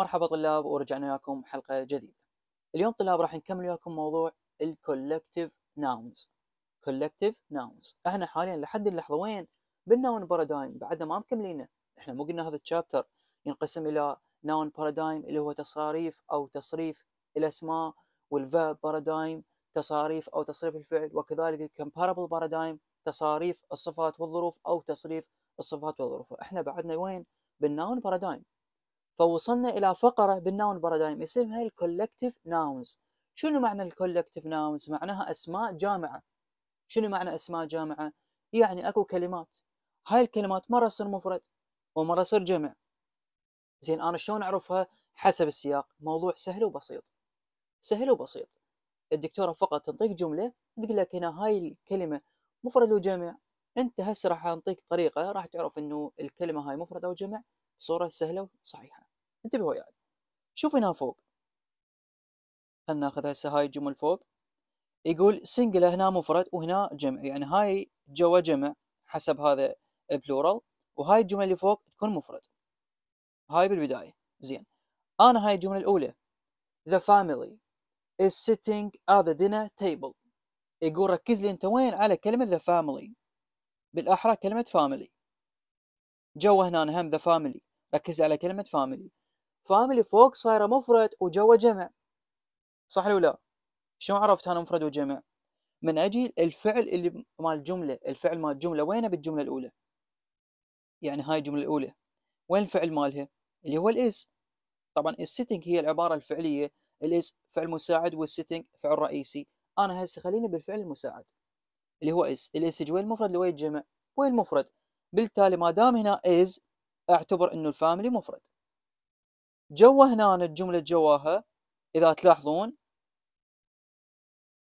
مرحبا طلاب ورجعنا وياكم حلقة جديدة اليوم طلاب راح نكمل وياكم موضوع الكولكتيف ناونز كولكتيف ناونز احنا حاليا لحد اللحظة وين بالنون بارادايم بعدنا ما مكملينه احنا مو قلنا هذا الشابتر ينقسم الى نون بارادايم اللي هو تصاريف او تصريف الاسماء والفاب بارادايم تصاريف او تصريف الفعل وكذلك الكمباربل بارادايم تصاريف الصفات والظروف او تصريف الصفات والظروف احنا بعدنا وين بالنون بارادايم فوصلنا الى فقره بالناون بارادايم اسمها الكولكتيف ناونز شنو معنى الكولكتيف ناونز معناها اسماء جامعه شنو معنى اسماء جامعه يعني اكو كلمات هاي الكلمات مره تصير مفرد ومره تصير جمع زين انا شلون اعرفها حسب السياق موضوع سهل وبسيط سهل وبسيط الدكتوره فقط تنطيك جمله تقول لك هنا هاي الكلمه مفرد وجمع انت هسه راح اعطيك طريقه راح تعرف انه الكلمه هاي مفرد او جمع بصوره سهله وصحيحه انتبهوا يعني شوف هنا فوق خلنا ناخذ هسه هاي الجمل فوق يقول سنجل هنا مفرد وهنا جمع يعني هاي جوا جمع حسب هذا البلورال وهاي الجمله اللي فوق تكون مفرد هاي بالبدايه زين انا هاي الجمله الاولى the family is sitting at the dinner table يقول ركز لي انت وين على كلمه the family بالاحرى كلمه family جوا هنا هم the family ركز لي على كلمه family فاميلي فوق صايره مفرد وجوا جمع صح ولا لا شلون عرفت انا مفرد وجمع من اجي الفعل اللي مال الجمله الفعل مال الجمله وينه بالجمله الاولى يعني هاي الجمله الاولى وين الفعل مالها اللي هو الاس طبعا السيتنج هي العباره الفعليه الاس فعل مساعد والسيتنج فعل رئيسي انا هسه خليني بالفعل المساعد اللي هو اس الاس وين المفرد وين الجمع وين المفرد بالتالي ما دام هنا از اعتبر انه الفاميلي مفرد جوا هنا الجملة جواها إذا تلاحظون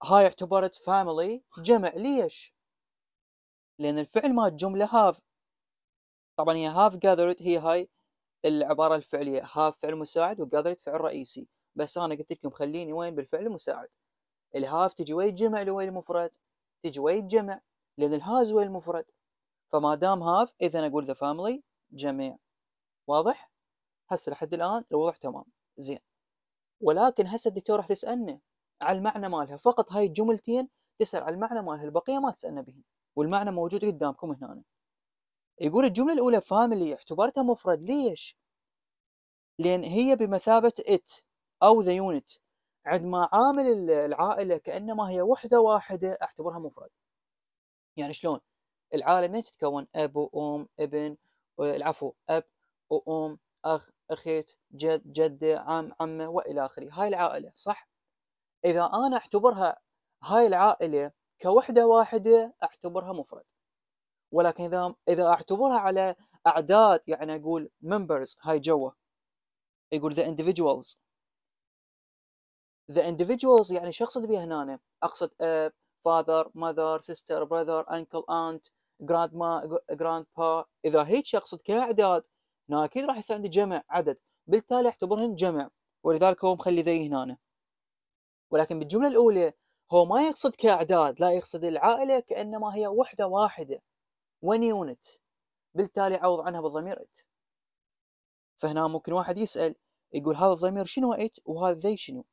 هاي اعتبرت family جمع ليش؟ لأن الفعل مال الجملة have طبعا هي have gathered هي هاي العبارة الفعلية have فعل مساعد وgathered فعل رئيسي بس أنا قلت لكم خليني وين بالفعل المساعد الهاف تجي ويا الجمع لوين المفرد تجي ويا الجمع لأن الهاز ويا المفرد فما دام هاف إذا أقول the family جميع واضح؟ هسه لحد الان الوضع تمام زين ولكن هسه الدكتور راح تسالنا على المعنى مالها فقط هاي الجملتين تسال على المعنى مالها البقيه ما تسالنا بهن والمعنى موجود قدامكم هنا يقول الجمله الاولى فاميلي اعتبرتها مفرد ليش لان هي بمثابه ات او ذا يونت عندما عامل العائله كانما هي وحده واحده اعتبرها مفرد يعني شلون العائله من تتكون اب وام ابن العفو آه، اب وام اخ اخت جد جده عم عمه والى اخره هاي العائله صح اذا انا اعتبرها هاي العائله كوحده واحده اعتبرها مفرد ولكن اذا اذا اعتبرها على اعداد يعني اقول ممبرز هاي جوا يقول the individuals the individuals يعني شخص اقصد بها هنا اقصد اب ماذر سيستر براذر انكل انت جراند ما جراند با اذا هيك اقصد كاعداد هنا اكيد راح يصير عندي جمع عدد بالتالي اعتبرهم جمع ولذلك هو مخلي ذي هنا ولكن بالجمله الاولى هو ما يقصد كاعداد لا يقصد العائله كانما هي وحده واحده one unit بالتالي عوض عنها بالضمير ات فهنا ممكن واحد يسال يقول هذا الضمير شنو ات وهذا ذي شنو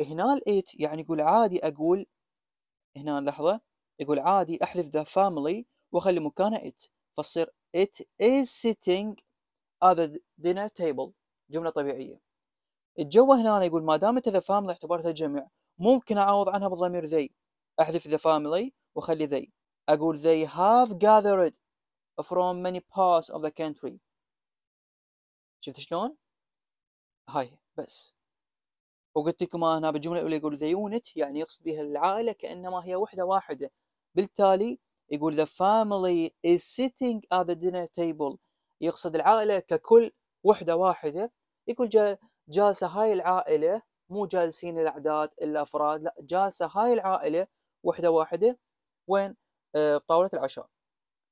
هنا الات يعني يقول عادي اقول هنا لحظه يقول عادي احذف ذا family واخلي مكانه ات فتصير it is sitting هذا dinner table جملة طبيعية الجو هنا أنا يقول ما دامت ذا family اعتبرتها جمع ممكن أعوض عنها بالضمير they أحذف ذا family وأخلي they أقول they have gathered from many parts of the country شفت شلون؟ هاي بس وقلت لكم آه، هنا بالجملة الأولى يقول ذا يونت يعني يقصد بها العائلة كأنما هي وحدة واحدة بالتالي يقول the family is sitting at the dinner table يقصد العائلة ككل وحدة واحدة يقول جالسة هاي العائلة مو جالسين الأعداد الأفراد لا جالسة هاي العائلة وحدة واحدة وين آه، بطاولة العشاء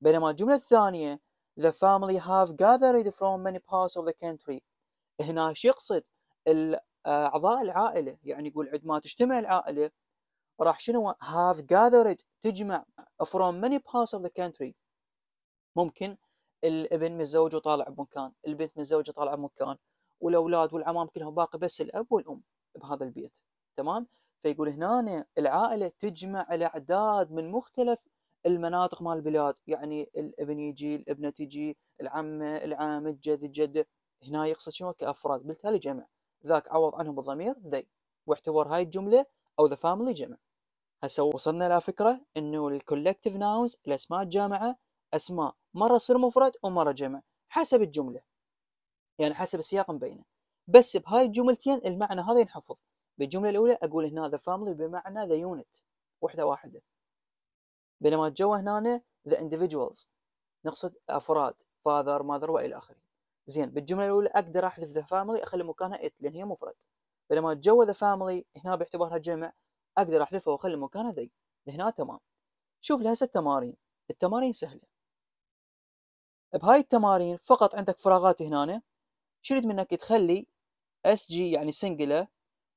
بينما الجملة الثانية the family have gathered from many parts of the country هنا ايش يقصد آه، اعضاء العائله يعني يقول عندما ما تجتمع العائله راح شنو have gathered تجمع from many parts of the country ممكن الابن متزوج وطالع بمكان البنت متزوجه طالعه بمكان والاولاد والعمام كلهم باقي بس الاب والام بهذا البيت تمام فيقول هنا العائله تجمع الاعداد من مختلف المناطق مال البلاد يعني الابن يجي الابنه تجي العمه العام الجد الجده هنا يقصد شنو كافراد بالتالي جمع ذاك عوض عنهم بالضمير ذي واعتبر هاي الجمله او ذا فاميلي جمع هسه وصلنا لفكره انه الكولكتيف ناونز الاسماء الجامعه أسماء مرة تصير مفرد ومرة جمع حسب الجملة يعني حسب السياق مبينه بس بهاي الجملتين المعنى هذا ينحفظ بالجملة الأولى أقول هنا ذا فاملي بمعنى ذا يونت وحدة واحدة بينما الجو هنا ذا individuals نقصد أفراد فاذر ماذر وإلى آخره زين بالجملة الأولى أقدر أحذف ذا فاملي أخلي مكانها إت لأن هي مفرد بينما الجو ذا فاملي هنا باعتبارها جمع أقدر أحذفها وأخلي مكانها ذي هنا تمام شوف ست التمارين التمارين سهلة بهاي التمارين فقط عندك فراغات هنا شريد منك تخلي اس جي يعني سنجلة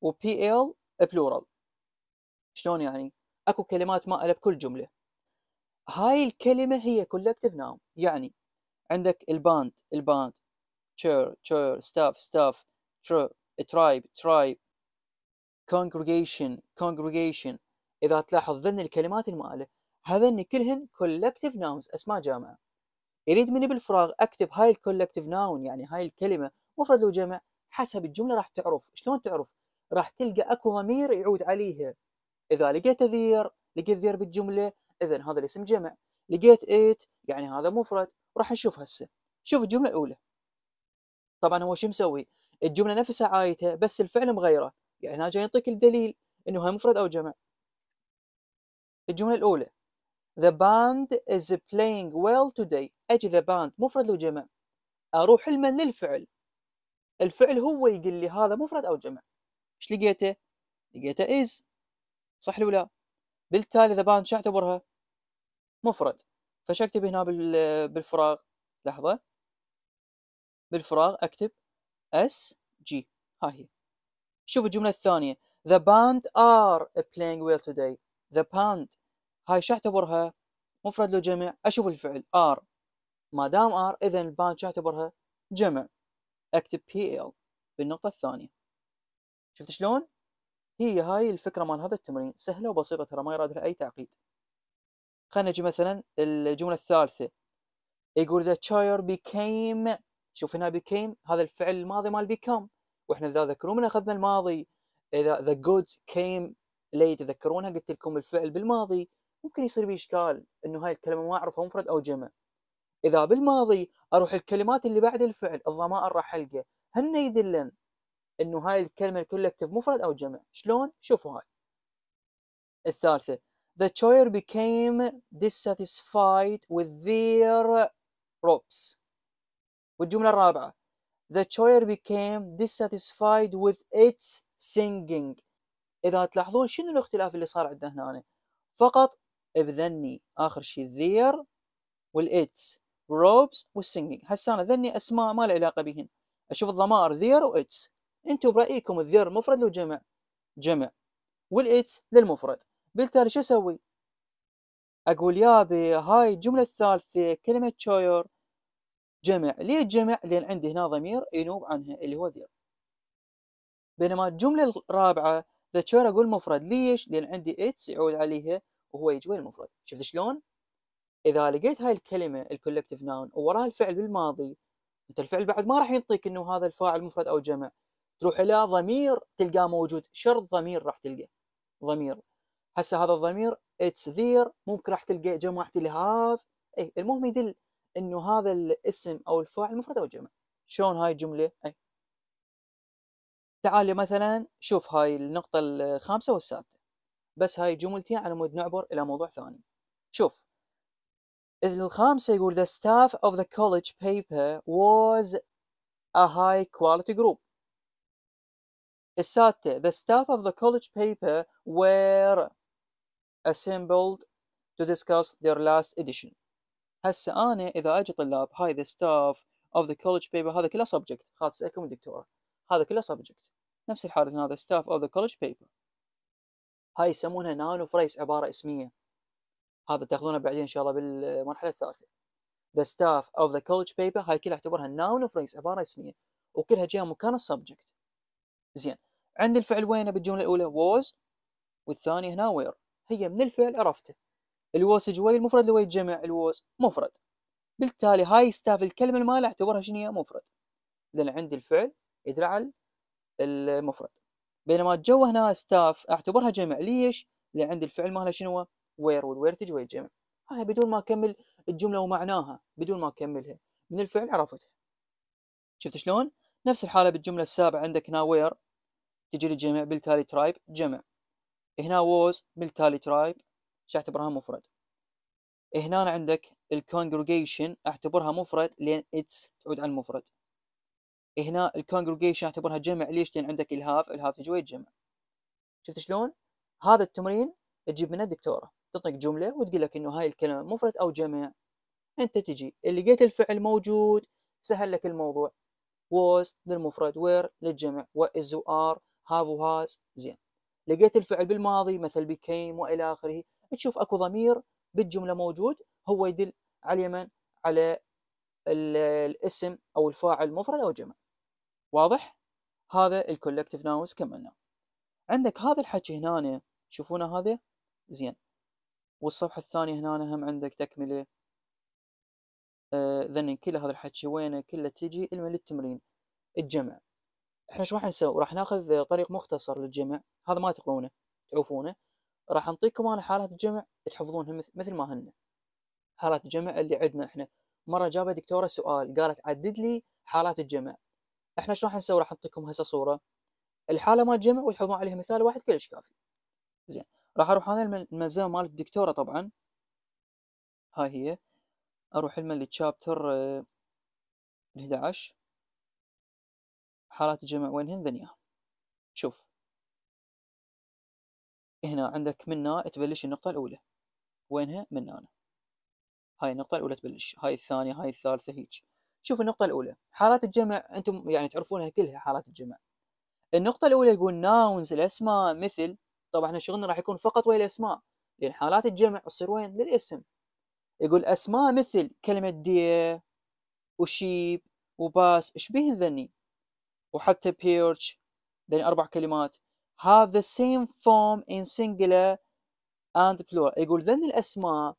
وبي ال بلورال شلون يعني اكو كلمات مائلة بكل جملة هاي الكلمة هي كولكتيف ناون يعني عندك الباند الباند تشير تشير ستاف ستاف ترايب ترايب congregation congregation إذا تلاحظ ذن الكلمات المؤلفة هذني كلهن collective nouns أسماء جامعة يريد مني بالفراغ اكتب هاي الكولكتيف ناون يعني هاي الكلمه مفرد وجمع حسب الجمله راح تعرف شلون تعرف راح تلقى اكو ضمير يعود عليها اذا لقيت ذير لقيت ذير بالجمله اذا هذا الاسم جمع لقيت ايت يعني هذا مفرد راح نشوف هسه شوف الجمله الاولى طبعا هو شو مسوي الجمله نفسها عايته بس الفعل مغيره يعني هنا جاي يعطيك الدليل انه هاي مفرد او جمع الجمله الاولى The band is playing well today. أجي the band مفرد وجمع أروح لمن للفعل الفعل هو يقول لي هذا مفرد أو جمع إيش لقيته؟ لقيته is صح ولا لا؟ بالتالي the band شو أعتبرها؟ مفرد فش أكتب هنا بالفراغ؟ لحظة بالفراغ أكتب S G ها هي شوف الجملة الثانية The band are playing well today The band هاي شو اعتبرها مفرد لو جمع اشوف الفعل ار ما دام ار اذا البان شو اعتبرها جمع اكتب بي ال بالنقطه الثانيه شفت شلون هي هاي الفكره مال هذا التمرين سهله وبسيطه ترى ما يراد لها اي تعقيد خلينا نجي مثلا الجمله الثالثه يقول the chair became شوف هنا became هذا الفعل الماضي مال become واحنا اذا من اخذنا الماضي اذا the goods came late تذكرونها قلت لكم الفعل بالماضي ممكن يصير بي اشكال انه هاي الكلمه ما اعرفها مفرد او جمع اذا بالماضي اروح الكلمات اللي بعد الفعل الضمائر راح القى هن يدلن انه هاي الكلمه الكولكتيف مفرد او جمع شلون شوفوا هاي الثالثه the choir became dissatisfied with their ropes والجمله الرابعه the choir became dissatisfied with its singing إذا تلاحظون شنو الاختلاف اللي صار عندنا هنا فقط بذني اخر شيء ذير والاتس روبس والسنجينج هسه انا ذني اسماء ما لها علاقه بهن اشوف الضمائر ذير واتس انتم برايكم الذير مفرد لو جمع جمع والاتس للمفرد بالتالي شو اسوي؟ اقول يا بي هاي الجمله الثالثه كلمه تشاير جمع ليه جمع؟ لان عندي هنا ضمير ينوب عنها اللي هو ذير بينما الجمله الرابعه ذا تشاير اقول مفرد ليش؟ لان عندي اتس يعود عليها وهو يجي وين المفرد شفت شلون اذا لقيت هاي الكلمه الكولكتيف ناون ووراها الفعل بالماضي انت الفعل بعد ما راح يعطيك انه هذا الفاعل مفرد او جمع تروح الى ضمير تلقاه موجود شرط ضمير راح تلقى ضمير هسه هذا الضمير اتس ذير ممكن راح تلقى جمع راح تلقى هاف ايه المهم يدل انه هذا الاسم او الفاعل مفرد او جمع شلون هاي الجمله اي تعال مثلا شوف هاي النقطة الخامسة والسادسة بس هاي جملتين على مود نعبر الى موضوع ثاني شوف الخامسه يقول the staff of the college paper was a high quality group السادسه the staff of the college paper were assembled to discuss their last edition هسه انا اذا اجي طلاب هاي the staff of the college paper هذا كله subject خلاص اسالكم الدكتور هذا كله subject نفس الحاله هنا the staff of the college paper هاي يسمونها نانو فريس عباره اسميه هذا تاخذونه بعدين ان شاء الله بالمرحله الثالثه ذا ستاف اوف ذا كولج بيبر هاي كلها اعتبرها نانو فريس عباره اسميه وكلها جايه مكان السبجكت زين عند الفعل وينه بالجمله الاولى was والثاني هنا وير هي من الفعل عرفته الواسج جوي المفرد لو يتجمع الواس مفرد بالتالي هاي ستاف الكلمه المالة اعتبرها شنو هي مفرد لان عندي الفعل يدل على المفرد بينما الجو هنا ستاف اعتبرها جمع ليش؟ لان عند الفعل مالها شنو وير والوير تجي ويا الجمع هاي بدون ما اكمل الجمله ومعناها بدون ما اكملها من الفعل عرفتها شفت شلون؟ نفس الحاله بالجمله السابعه عندك هنا وير تجي للجمع بالتالي ترايب جمع هنا ووز بالتالي ترايب اعتبرها مفرد هنا عندك الكونجريجيشن اعتبرها مفرد لان اتس تعود على المفرد هنا الكونجريجيشن اعتبرها جمع ليش؟ لان عندك الهاف الهاف تجوي جمع. شفت شلون؟ هذا التمرين تجيب منه الدكتوره تعطيك جمله وتقول لك انه هاي الكلمه مفرد او جمع انت تجي لقيت الفعل موجود سهل لك الموضوع was للمفرد where للجمع وis وار have has، زين لقيت الفعل بالماضي مثل became والى اخره تشوف اكو ضمير بالجمله موجود هو يدل على اليمن على الاسم او الفاعل مفرد او جمع واضح هذا الكولكتيف ناوز كملنا عندك هذا الحكي هنا تشوفونه هذا زين والصفحة الثانية هنا هم عندك تكملة آه كل هذا الحكي وينه كله تجي المهم للتمرين الجمع احنا شو راح نسوي راح ناخذ طريق مختصر للجمع هذا ما تقرونه تعوفونه راح نعطيكم انا حالات الجمع تحفظونها مثل ما هن حالات الجمع اللي عندنا احنا مره جابه دكتوره سؤال قالت عدد لي حالات الجمع احنا شو راح نسوي راح نعطيكم هسه صوره الحاله ما تجمع ويحفظون عليها مثال واحد كلش كافي زين راح اروح انا الملزمه مال الدكتوره طبعا هاي هي اروح المل التشابتر 11 حالات الجمع وين هن ذنيا شوف هنا عندك منا تبلش النقطة الأولى وينها من أنا هاي النقطة الأولى تبلش هاي الثانية هاي الثالثة هيج شوف النقطة الأولى حالات الجمع أنتم يعني تعرفونها كلها حالات الجمع النقطة الأولى يقول ناونز الأسماء مثل طبعا احنا شغلنا راح يكون فقط ويا الأسماء لأن حالات الجمع تصير وين للاسم يقول أسماء مثل كلمة دير وشيب وباس ايش بيهن ذني وحتى بيرش ذني أربع كلمات have the same form in singular and plural يقول ذن الأسماء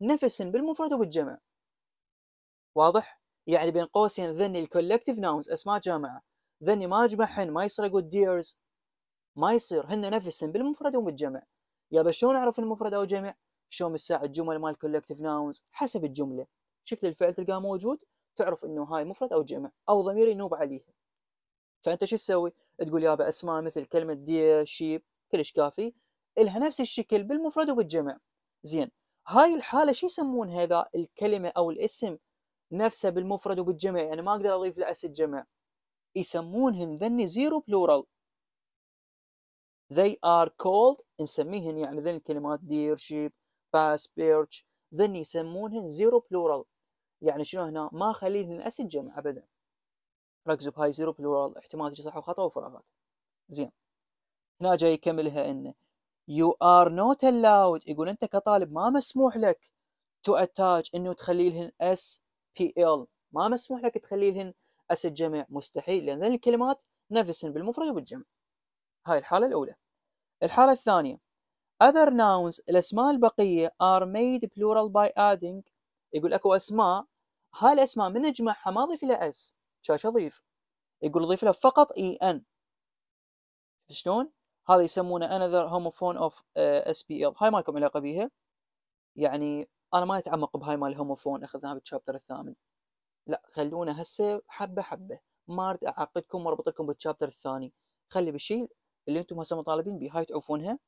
نفس بالمفرد وبالجمع واضح يعني بين قوسين ذني الكولكتيف ناونز اسماء جامعه ذني ما اجمعهن ما يصير اقول ديرز ما يصير هن نفسهن بالمفرد وبالجمع يابا شلون اعرف المفرد او الجمع شلون الساعة الجمل مال الكولكتيف ناونز حسب الجمله شكل الفعل تلقاه موجود تعرف انه هاي مفرد او جمع او ضمير ينوب عليها فانت شو تسوي تقول يابا اسماء مثل كلمه دير شيب كلش كافي الها نفس الشكل بالمفرد وبالجمع زين هاي الحاله شو يسمونها اذا الكلمه او الاسم نفسه بالمفرد وبالجمع يعني ما اقدر اضيف له اسد جمع يسمونهن ذني زيرو بلورال they are called نسميهن يعني ذن الكلمات deer sheep باس perch ذني يسمونهن زيرو بلورال يعني شنو هنا ما خليهن اسد جمع ابدا ركزوا بهاي زيرو بلورال احتمال تجي صح وخطا وفراغات زين هنا جاي يكملها انه you are not allowed يقول انت كطالب ما مسموح لك to attach انه تخلي لهن اس بي ال ما مسموح لك تخليهن اسد جمع مستحيل لان الكلمات نفسهن بالمفرد وبالجمع هاي الحالة الأولى الحالة الثانية other nouns الأسماء البقية are made plural by adding يقول أكو أسماء هاي الأسماء من نجمعها ما أضيف لها اس شاش أضيف يقول أضيف لها فقط اي e ان شلون؟ هذا يسمونه another homophone of uh, آه، SPL هاي ما لكم علاقة بيها يعني انا ما اتعمق بهاي مال هوموفون اخذناها بالشابتر الثامن لا خلونا هسه حبه حبه ما ارد اعقدكم واربط لكم بالشابتر الثاني خلي بالشيء اللي انتم هسه مطالبين به هاي تعوفونها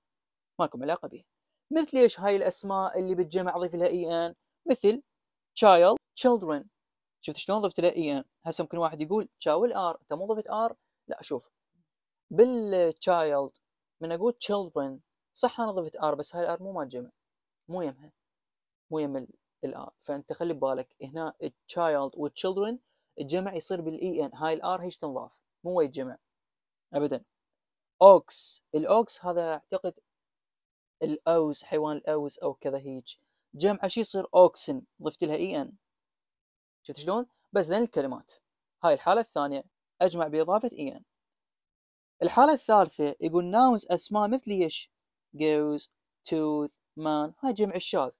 ما لكم علاقه به مثل ايش هاي الاسماء اللي بالجمع اضيف لها اي e ان مثل child children شفت شلون ضفت لها اي e ان هسه ممكن واحد يقول تشاول ار انت مو ضفت ار لا شوف بالتشايلد من اقول children صح انا ضفت ار بس هاي الار مو مال جمع مو يمها مو يم الار فانت خلي بالك هنا تشايلد وتشيلدرن الجمع يصير بالاي ان e هاي الار هيش تنضاف مو وايد جمع ابدا اوكس الاوكس هذا اعتقد الاوز حيوان الاوز او كذا هيج جمعه شي يصير اوكسن ضفت لها اي e ان شفت شلون بس ذن الكلمات هاي الحاله الثانيه اجمع باضافه اي e ان الحاله الثالثه يقول ناونز اسماء مثل ايش جوز توث مان هاي جمع الشاذ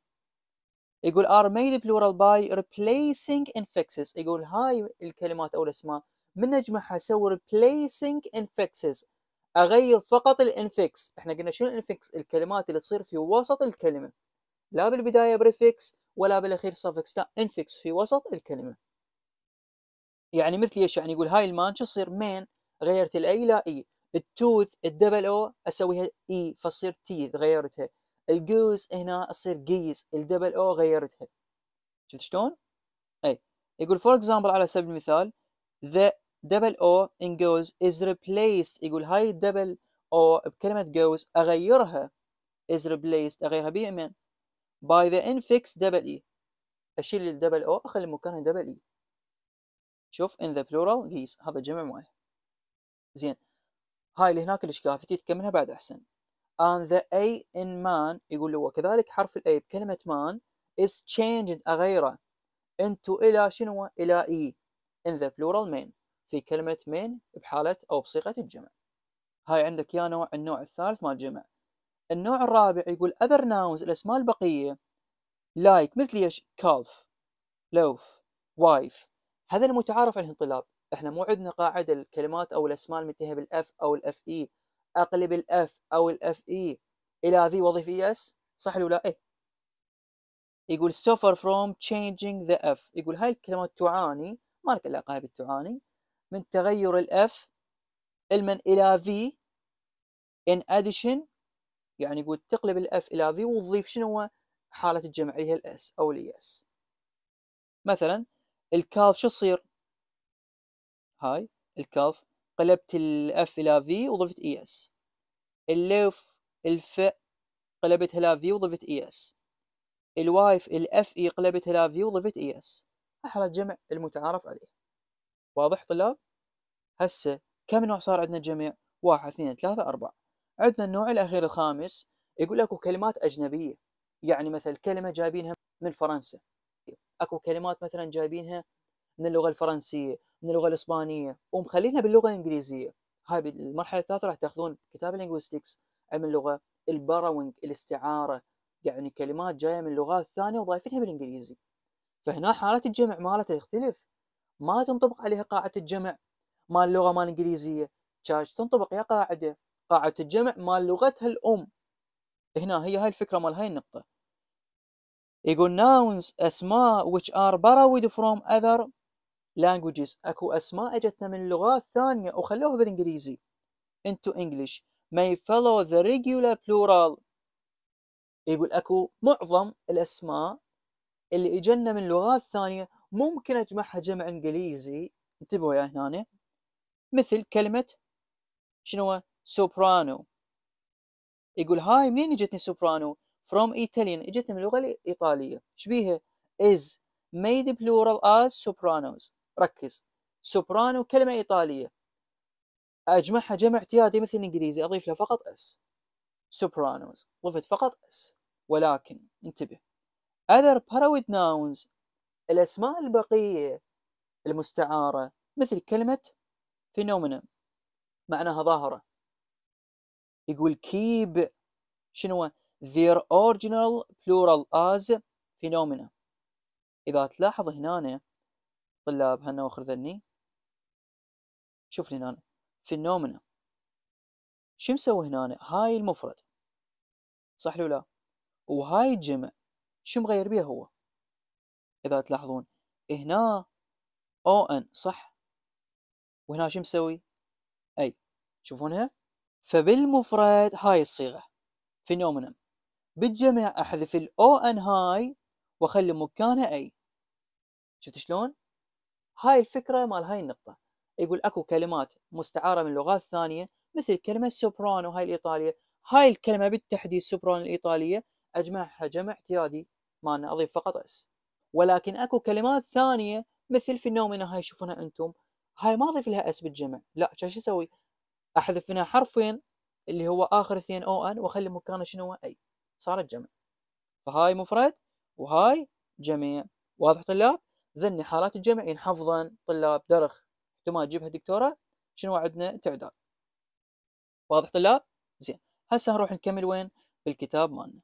يقول are made plural by replacing infixes يقول هاي الكلمات او الاسماء من نجمعها اسوي replacing infixes اغير فقط الانفكس احنا قلنا شنو الانفكس الكلمات اللي تصير في وسط الكلمه لا بالبدايه بريفكس ولا بالاخير suffix لا انفكس في وسط الكلمه يعني مثل ايش يعني يقول هاي المان شو تصير مين غيرت الاي لا اي التوث الدبل او اسويها اي فتصير تيث غيرتها الجوز هنا تصير جيز الدبل او غيرتها شفت شلون؟ اي يقول فور اكزامبل على سبيل المثال the double o in goes is replaced يقول هاي الدبل او بكلمة goes اغيرها is replaced اغيرها بمن؟ by the infix double e اشيل الدبل او اخلي مكانها دبل اي e. شوف in the plural جيز هذا جمع مؤهل زين هاي اللي هناك اللي فتي تكملها بعد احسن and the A in man يقول هو وكذلك حرف الأي بكلمة man is changed أغيره into إلى شنو إلى E in the plural man في كلمة man بحالة أو بصيغة الجمع هاي عندك يا نوع النوع الثالث مال الجمع النوع الرابع يقول other nouns الأسماء البقية like مثل ايش calf loaf wife هذا المتعارف عليه الطلاب احنا مو عندنا قاعدة الكلمات أو الأسماء المنتهية بالأف أو الأف إي اقلب الاف او الاف اي الى في وظيفي اس صح ولا لا؟ إيه؟ يقول suffer from changing the F يقول هاي الكلمات تعاني ما لك علاقة بالتعاني من تغير الاف المن الى V in addition يعني يقول تقلب الاف الى V وتضيف شنو حالة الجمع اللي هي الاس او الاي اس مثلا الكاف شو تصير؟ هاي الكاف قلبت الاف الى في وضفت اي اس اللف الف قلبتها الى في وضفت اي اس الوايف الاف اي قلبتها الى في وضفت اي اس احرى جمع المتعارف عليه واضح طلاب هسه كم نوع صار عندنا جميع واحد اثنين ثلاثة أربعة عندنا النوع الأخير الخامس يقول لك كلمات أجنبية يعني مثل كلمة جايبينها من فرنسا أكو كلمات مثلا جايبينها من اللغة الفرنسية من اللغه الاسبانيه ومخلينها باللغه الانجليزيه هاي بالمرحله الثالثه راح تاخذون كتاب اللينغويستكس علم اللغه البروينج الاستعاره يعني كلمات جايه من لغات ثانيه وضايفتها بالانجليزي فهنا حاله الجمع مالته تختلف ما تنطبق عليها قاعده الجمع مال اللغه مال الانجليزيه شاش تنطبق يا قاعده قاعده الجمع مال لغتها الام هنا هي هاي الفكره مال هاي النقطه يقول nouns اسماء which are borrowed from other languages اكو اسماء اجتنا من لغات ثانيه وخلوها بالانجليزي into English may follow the regular plural يقول اكو معظم الاسماء اللي اجنا من لغات ثانيه ممكن اجمعها جمع انجليزي انتبهوا يا هنا مثل كلمه شنو سوبرانو يقول هاي منين اجتني سوبرانو from Italian اجتني من اللغه الايطاليه شبيها is made plural as sopranos ركز سوبرانو كلمة إيطالية أجمعها جمع اعتيادي مثل الإنجليزي أضيف له فقط اس سوبرانوز ضفت فقط اس ولكن انتبه other parodied nouns الأسماء البقية المستعارة مثل كلمة phenomenon معناها ظاهرة يقول keep شنو their original plural as phenomena إذا تلاحظ هنا الطلاب هنا ذني شوف لي هنا في النومنا شو مسوي هنا هاي المفرد صح لو لا وهاي الجمع شو مغير بيها هو اذا تلاحظون هنا او ان صح وهنا شو مسوي اي تشوفونها فبالمفرد هاي الصيغه في النومنا بالجمع احذف الاو ان هاي واخلي مكانها اي شفت شلون هاي الفكرة مال هاي النقطة يقول اكو كلمات مستعارة من لغات ثانية مثل كلمة سوبرانو هاي الإيطالية هاي الكلمة بالتحديد سوبرانو الإيطالية أجمعها جمع اعتيادي ما أنا أضيف فقط اس ولكن اكو كلمات ثانية مثل في النومنة هاي شوفونها أنتم هاي ما أضيف لها اس بالجمع لا شو أسوي أحذف منها حرفين اللي هو آخر اثنين أو أن وأخلي مكانه شنو أي صارت جمع فهاي مفرد وهاي جميع واضح طلاب ذني حالات الجامعيين حفظا طلاب درخ احتمال تجيبها دكتوره شنو وعدنا تعداد واضح طلاب زين هسه نروح نكمل وين بالكتاب مالنا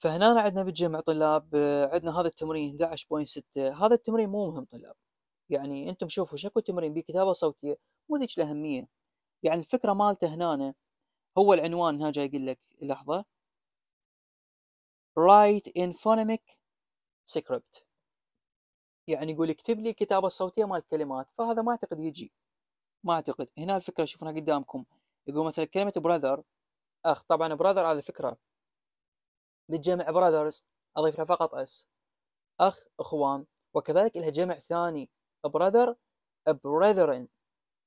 فهنا عندنا بتجمع طلاب آه، عندنا هذا التمرين 11.6 هذا التمرين مو مهم طلاب يعني انتم شوفوا شكو تمرين بكتابه صوتيه مو ذيك الاهميه يعني الفكره مالته هنا هو العنوان هنا جاي يقول لك لحظه write in phonemic script يعني يقول اكتب لي الكتابه الصوتيه مال الكلمات فهذا ما اعتقد يجي ما اعتقد هنا الفكره شوفونها قدامكم يقول مثلا كلمه براذر اخ طبعا براذر على فكره بالجمع براذرز أضيف لها فقط اس أخ إخوان وكذلك لها جمع ثاني براذر brethren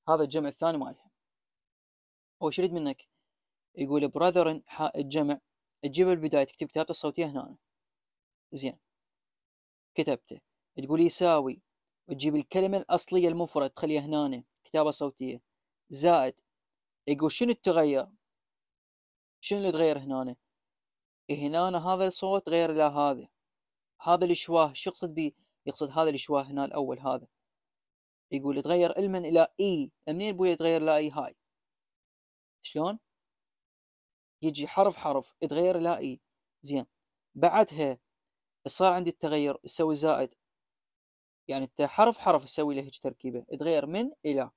هذا الجمع الثاني مالها هو شو يريد منك يقول brethren الجمع تجيب البداية تكتب كتابته الصوتية هنا زين كتبته تقول يساوي وتجيب الكلمة الأصلية المفرد تخليها هنا كتابة صوتية زائد يقول شنو التغير؟ شنو اللي تغير هنا هنا هذا الصوت غير لا هذا هذا الاشواه شو يقصد به يقصد هذا الاشواه هنا الاول هذا يقول تغير المن الى اي e. منين بويا يتغير الى اي e؟ هاي شلون يجي حرف حرف يتغير الى اي e. زين بعدها صار عندي التغير يسوي زائد يعني انت حرف حرف تسوي له تركيبه تغير من الى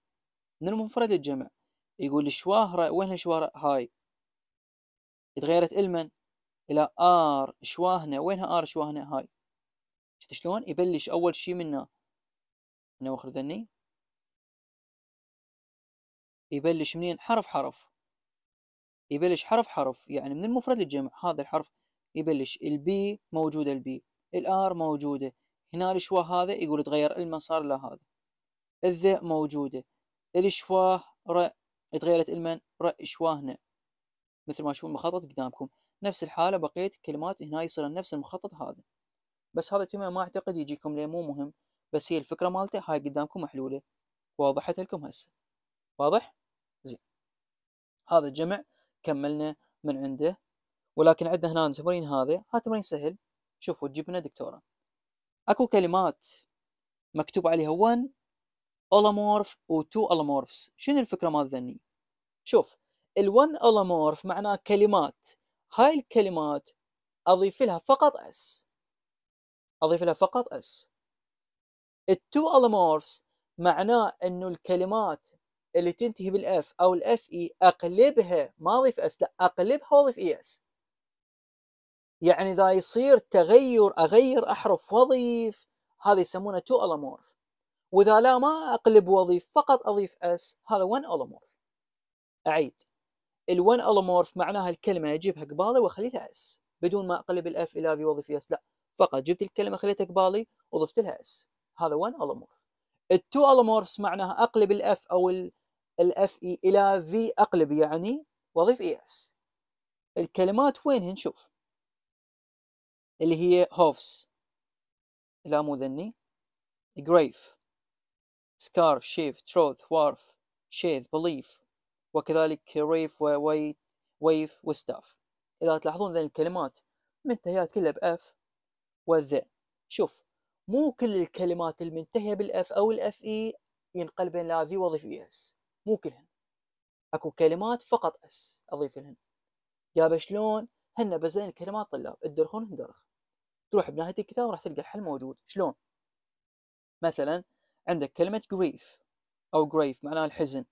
من المنفرد الجمع يقول الشواه وين الشواهره هاي تغيرت المن الى ار شواهنا وينها ار شواهنا هاي شفت شلون يبلش اول شيء منها انا واخر ذني يبلش منين حرف حرف يبلش حرف حرف يعني من المفرد للجمع هذا الحرف يبلش البي موجودة البي الار موجودة هنا الشواه هذا يقول تغير المسار لهذا الذ موجودة الشواه ر تغيرت المن ر شواهنا مثل ما تشوفون مخطط قدامكم نفس الحالة بقية الكلمات هنا يصير نفس المخطط هذا بس هذا كما ما أعتقد يجيكم ليه مو مهم بس هي الفكرة مالته هاي قدامكم محلولة ووضحت لكم هسه واضح؟ زين هذا الجمع كملنا من عنده ولكن عندنا هنا تمرين هذا هذا تمرين سهل شوفوا جبنا دكتورة اكو كلمات مكتوب عليها 1 الومورف و 2 الومورفز شنو الفكرة مال ذني؟ شوف ال1 الومورف معناه كلمات هاي الكلمات اضيف لها فقط اس اضيف لها فقط اس التو المورفز معناه انه الكلمات اللي تنتهي بالاف او الاف اي e اقلبها ما اضيف اس لا اقلبها واضيف اي e اس يعني اذا يصير تغير اغير احرف واضيف هذا يسمونه تو الامورف واذا لا ما اقلب واضيف فقط اضيف اس هذا 1 الامورف اعيد الون الومورف معناها الكلمه اجيبها قبالي واخلي لها اس بدون ما اقلب الاف الى في واضيف اس لا فقط جبت الكلمه خليتها قبالي وضفت لها اس هذا ون الومورف التو 2 الومورفز معناها اقلب الاف او الاف اي e الى في اقلب يعني واضيف اي اس الكلمات وين نشوف اللي هي هوفز لا مو ذني جريف سكار شيف تروث وارف شيث بليف وكذلك ريف وويت ويف وستاف إذا تلاحظون ذي الكلمات منتهيات كلها بأف والذ شوف مو كل الكلمات المنتهية بالأف أو الأف إي ينقلبن لا في وظيف إي إس مو كلهن أكو كلمات فقط إس أضيف لهن يا بشلون هن بزين الكلمات طلاب الدرخون هندرخ تروح بنهاية الكتاب راح تلقى الحل موجود شلون مثلا عندك كلمة grief أو grief معناها الحزن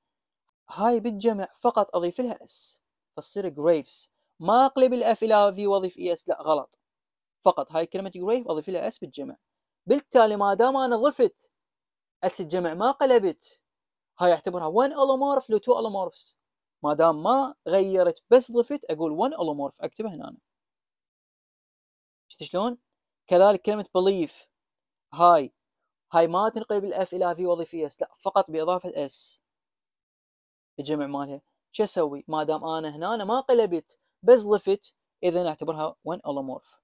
هاي بالجمع فقط أضيف لها اس فتصير جريفز ما أقلب الأف إلى في وأضيف إي e اس لا غلط فقط هاي كلمة جريف أضيف لها اس بالجمع بالتالي ما دام أنا ضفت اس الجمع ما قلبت هاي اعتبرها 1 الومورف لو 2 الومورفز ما دام ما غيرت بس ضفت اقول 1 الومورف اكتبها هنا أنا. شفت شلون؟ كذلك كلمة بليف هاي هاي ما تنقلب الاف الى في اس e لا فقط باضافة اس الجمع مالها شو اسوي ما دام انا هنا أنا ما قلبت بس لفت اذا اعتبرها 1 اولومورف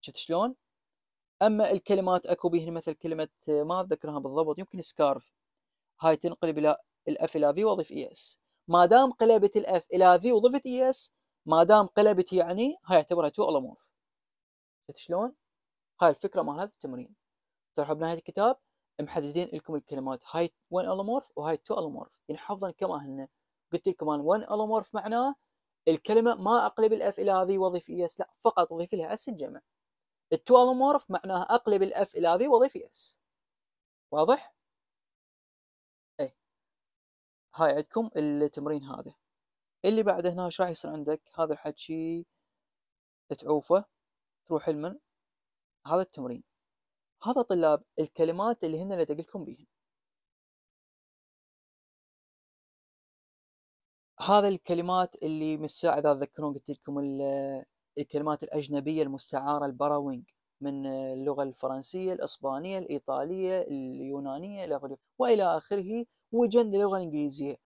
شفت شلون اما الكلمات اكو به مثل كلمه ما اتذكرها بالضبط يمكن سكارف هاي تنقلب الى الاف الى في واضيف اي e اس ما دام قلبت الاف الى في وضفت اي e اس ما دام قلبت يعني هاي اعتبرها تو اولومورف شفت شلون هاي الفكره مال هذا التمرين ترحب بنهايه الكتاب محددين لكم الكلمات هاي 1 الومورف وهاي 2 الومورف يعني حفظا كما هن قلت لكم انا 1 الومورف معناه الكلمه ما اقلب الاف الى ذي واضيف اس لا فقط اضيف لها اس الجمع التو الومورف معناه اقلب الاف الى ذي واضيف اس واضح اي هاي عندكم التمرين هذا اللي بعد هنا ايش راح يصير عندك هذا الحكي تعوفه تروح لمن؟ هذا التمرين هذا طلاب الكلمات اللي هن اللي لكم بيهن هذا الكلمات اللي من الساعة إذا تذكرون قلت لكم الكلمات الأجنبية المستعارة البراوينج من اللغة الفرنسية الإسبانية الإيطالية اليونانية إلى وإلى آخره وجن اللغة الإنجليزية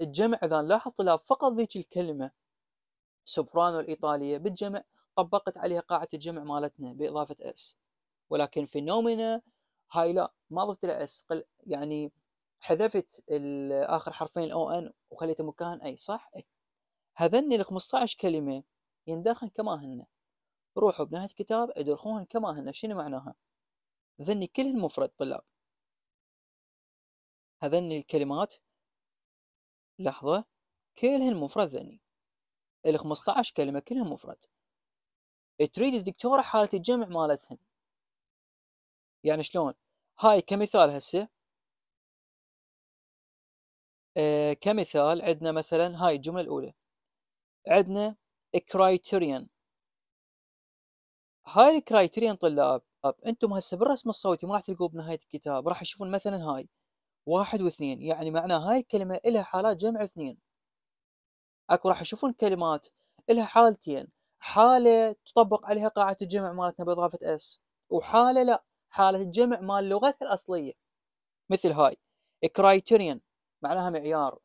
الجمع إذا نلاحظ طلاب فقط ذيك الكلمة سوبرانو الإيطالية بالجمع طبقت عليها قاعدة الجمع مالتنا بإضافة اس ولكن في نومينا هاي لا ما ضفت لها اس يعني حذفت اخر حرفين او ان وخليته مكان اي صح؟ اي هذني ال 15 كلمه يندخن كما هن روحوا بنهايه الكتاب ادرخوهن كما هن شنو معناها؟ ذني كلهن مفرد طلاب هذني الكلمات لحظة كلهن مفرد ذني ال 15 كلمة كلها مفرد تريد الدكتورة حالة الجمع مالتهن يعني شلون هاي كمثال هسه آه كمثال عندنا مثلا هاي الجمله الاولى عندنا كرايتيريان هاي الكرايتيريان طلاب انتم هسه بالرسم الصوتي ما راح تلقوه بنهايه الكتاب راح تشوفون مثلا هاي واحد واثنين يعني معناه هاي الكلمه لها حالات جمع اثنين اكو راح تشوفون كلمات لها حالتين حاله تطبق عليها قاعده الجمع مالتنا باضافه اس وحاله لا حالة الجمع مال لغتها الأصلية مثل هاي criterion معناها معيار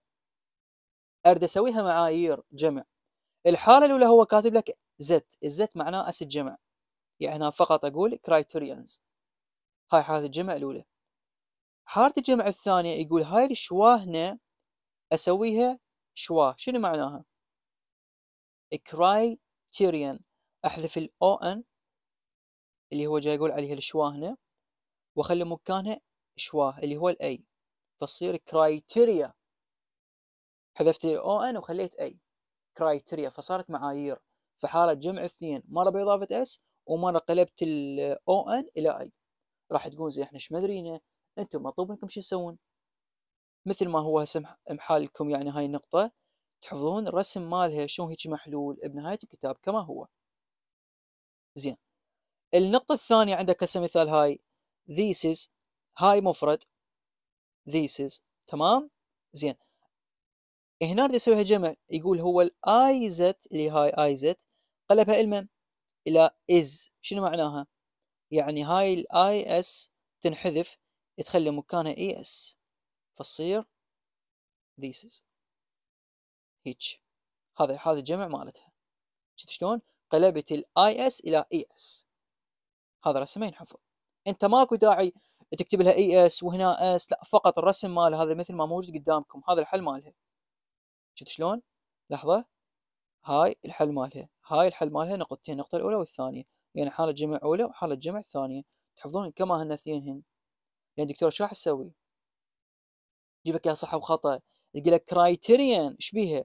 أرد أسويها معايير جمع الحالة الأولى هو كاتب لك زت الزت معناه أس الجمع يعني هنا فقط أقول criterions هاي حالة الجمع الأولى حالة الجمع الثانية يقول هاي الشواهنة أسويها شوا شنو معناها؟ criterion أحذف ال n اللي هو جاي يقول عليها الشواهنة واخلي مكانها شواه اللي هو الاي فتصير كرايتيريا حذفت او ان وخليت اي كرايتيريا فصارت معايير فحالة جمع اثنين مرة بإضافة اس ومرة قلبت الاو ان الى اي راح تقول زي احنا ايش مدرينا انتم مطلوب منكم شو تسوون مثل ما هو هسه محالكم يعني هاي النقطة تحفظون الرسم مالها شلون هيك محلول بنهاية الكتاب كما هو زين النقطة الثانية عندك هسه مثال هاي this is هاي مفرد this is تمام زين هنا بدي اسويها جمع يقول هو الاي زت اللي هاي اي زت قلبها من؟ الى از شنو معناها يعني هاي الاي اس تنحذف تخلي مكانها اي e اس فتصير this is هيج هذا هذا الجمع مالتها شفت شلون قلبت الاي اس الى اي e اس هذا رسمه ينحفظ انت ماكو داعي تكتب لها اي اس وهنا اس لا فقط الرسم مال هذا مثل ما موجود قدامكم هذا الحل مالها شفت شلون لحظه هاي الحل مالها هاي الحل مالها نقطتين النقطه الاولى والثانيه يعني حاله جمع اولى وحاله جمع ثانيه تحفظون كما هن اثنينهن يعني دكتور شو راح تسوي جيب لك اياها صح وخطا يقول لك كرايتيريان ايش بيها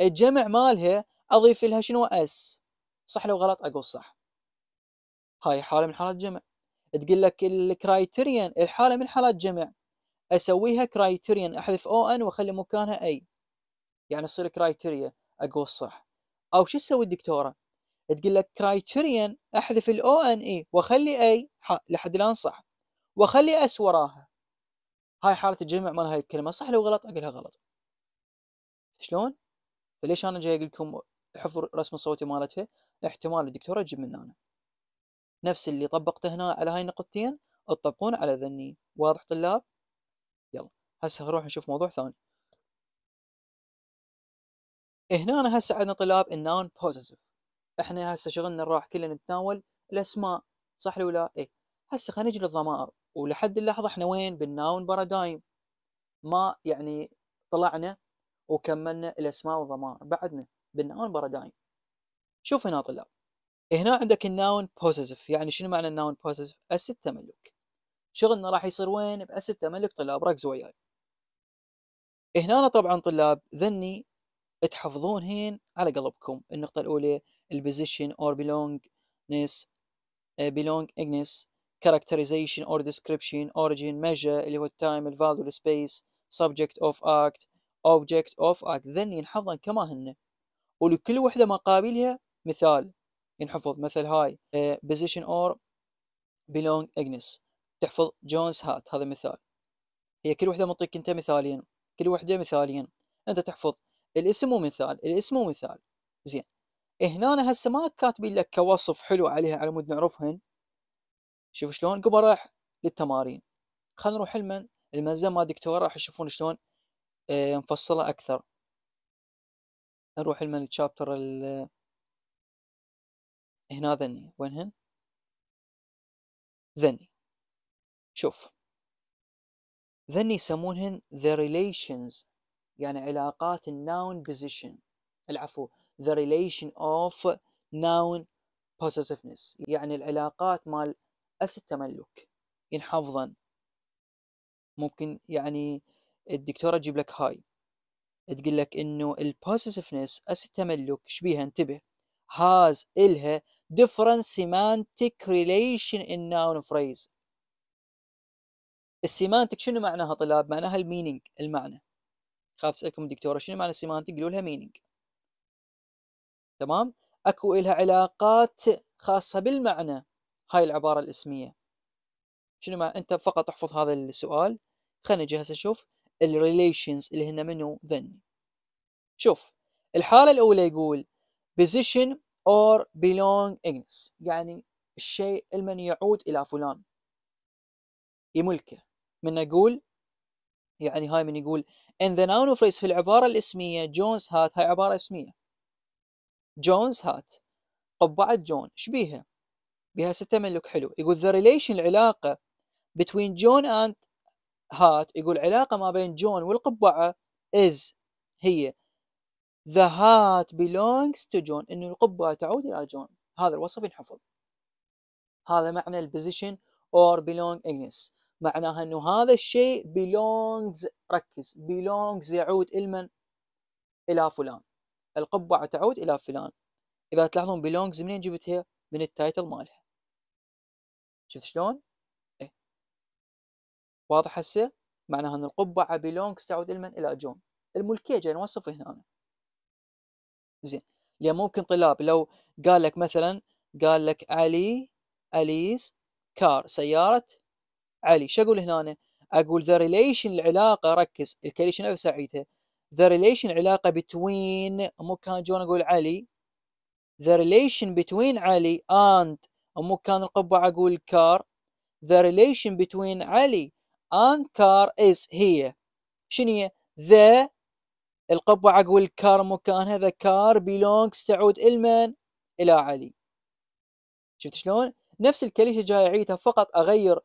الجمع مالها اضيف لها شنو اس صح لو غلط اقول صح هاي حاله من حالات جمع تقول لك الكرايتيريان الحاله من حالات جمع اسويها كرايتيريان احذف او ان واخلي مكانها اي يعني تصير كرايتيريا اقول صح او شو تسوي الدكتوره تقول لك كرايتيريان احذف الاو ان اي e واخلي اي لحد الان صح واخلي اس وراها هاي حاله الجمع مال هاي الكلمه صح لو غلط اقلها غلط شلون فليش انا جاي اقول لكم حفظ رسم الصوتي مالتها احتمال الدكتوره تجيب من هنا نفس اللي طبقته هنا على هاي النقطتين تطبقون على ذني واضح طلاب يلا هسه نروح نشوف موضوع ثاني هنا هسه عندنا طلاب النون بوزيتيف احنا هسه شغلنا راح كلنا نتناول الاسماء صح ولا لا؟ ايه هسه خلينا نجي للضمائر ولحد اللحظه احنا وين بالناون بارادايم ما يعني طلعنا وكملنا الاسماء والضمائر بعدنا بالناون بارادايم شوف هنا طلاب هنا عندك الناون بوسيسيف يعني شنو معنى الناون بوسيسيف اسد تملك شغلنا راح يصير وين باسد تملك طلاب ركزوا وياي هنا طبعا طلاب ذني تحفظون هين على قلبكم النقطة الأولى البوزيشن or بيلونج آه، belongingness characterization or description origin measure اللي هو التايم الفاليو السبيس subject of act object of act ذني نحفظن كما هن ولكل وحدة مقابلها مثال ينحفظ مثل هاي بوزيشن اور بيلونج اجنس تحفظ جونز هات هذا مثال هي كل وحده منطيك انت مثاليا كل وحده مثاليا انت تحفظ الاسم ومثال الاسم ومثال زين هنا هسه ما كاتبين لك كوصف حلو عليها على مود نعرفهن شوف شلون قبل راح للتمارين خلينا نروح لمن الملزم مال دكتور راح تشوفون شلون آه، نفصله اكثر نروح لمن الشابتر هنا ذني وينهن ذني شوف ذني يسمونهن the relations يعني علاقات الناون بوزيشن العفو the relation of noun possessiveness يعني العلاقات مال أس التملك ينحفظن ممكن يعني الدكتورة تجيب لك هاي تقول لك انه البوسيسفنس أس التملك شبيها انتبه has إلها different semantic relation in noun phrase السيمانتك شنو معناها طلاب؟ معناها المينينج المعنى خاف اسالكم دكتوره شنو معنى السيمانتك؟ قولوا لها مينينج تمام؟ اكو لها علاقات خاصه بالمعنى هاي العباره الاسميه شنو معنى انت فقط احفظ هذا السؤال خلينا نجي هسه نشوف الريليشنز اللي هن منو ذن شوف الحاله الاولى يقول position or belongings يعني الشيء المن يعود إلى فلان يملكه من نقول يعني هاي من يقول in the noun phrase في العبارة الاسمية جونز هات هاي عبارة اسمية جونز هات قبعة جون شبيها بها ستة ملك حلو يقول the relation العلاقة between جون and هات يقول علاقة ما بين جون والقبعة is هي The hat belongs to جون انه القبعة تعود الى جون هذا الوصف ينحفظ هذا معنى position or belong against معناها انه هذا الشيء belongs ركز belongs يعود لمن؟ الى فلان القبعه تعود الى فلان اذا تلاحظون belongs منين جبتها؟ من التايتل مالها شفت شلون؟ ايه واضح هسه؟ معناها ان القبعه belongs تعود لمن؟ الى جون الملكيه جاي نوصف هنا زين لان يعني ممكن طلاب لو قال لك مثلا قال لك علي اليز كار سياره علي شو اقول هنا أنا؟ اقول ذا ريليشن العلاقه ركز الكليشن نفسها عيدها ذا ريليشن علاقه بتوين مو كان جون اقول علي ذا ريليشن بتوين علي اند مو كان القبعه اقول كار ذا ريليشن بتوين علي اند كار از هي شنو هي ذا القبعة عقب الكار مكان هذا كار بيلونكس تعود إلمن إلى علي شفت شلون؟ نفس الكليشة جاي أعيدها فقط أغير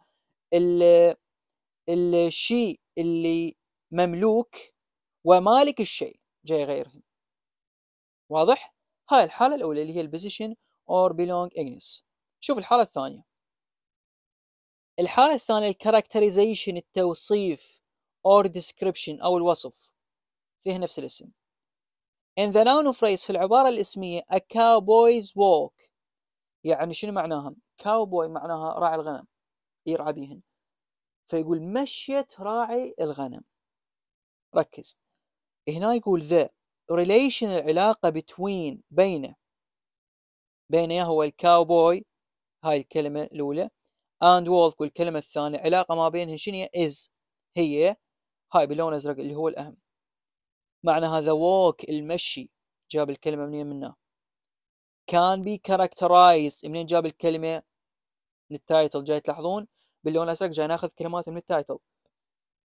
الشيء اللي مملوك ومالك الشيء جاي غيرهم واضح؟ هاي الحالة الأولى اللي هي البوزيشن أور بيلونج ignis شوف الحالة الثانية الحالة الثانية الكاركتريزيشن التوصيف أور ديسكريبشن أو الوصف فيه نفس الاسم in the noun phrase في العبارة الاسمية a cowboy's walk يعني شنو معناها cowboy معناها راعي الغنم يرعى بيهن فيقول مشية راعي الغنم ركز هنا يقول the relation العلاقة between بين بين هو الكاوبوي هاي الكلمة الأولى and walk والكلمة الثانية علاقة ما بينهن شنو is هي هاي باللون الأزرق اللي هو الأهم معنى هذا walk المشي جاب الكلمة منين منه كان بي characterized منين جاب الكلمة من التايتل جاي تلاحظون باللون الأزرق جاي ناخذ كلمات من التايتل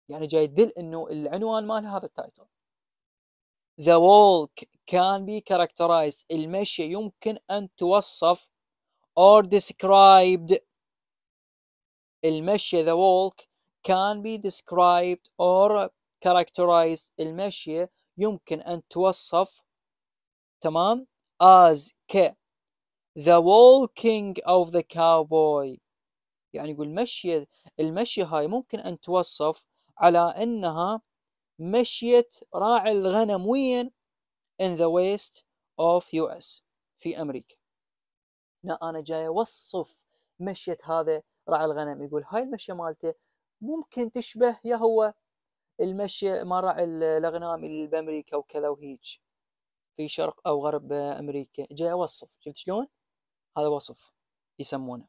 يعني جاي تدل انه العنوان مال هذا التايتل The walk can be characterized المشي يمكن أن توصف or described المشي the walk can be described or characterized المشي يمكن أن توصف تمام as ك the walking of the cowboy يعني يقول مشية المشية هاي ممكن أن توصف على أنها مشية راعي الغنم وين in the west of US في أمريكا لا أنا جاي أوصف مشية هذا راعي الغنم يقول هاي المشية مالته ممكن تشبه يا هو المشي مراعي الاغنام اللي بامريكا وكذا وهيج في شرق او غرب امريكا جاي اوصف شفت شلون هذا وصف يسمونه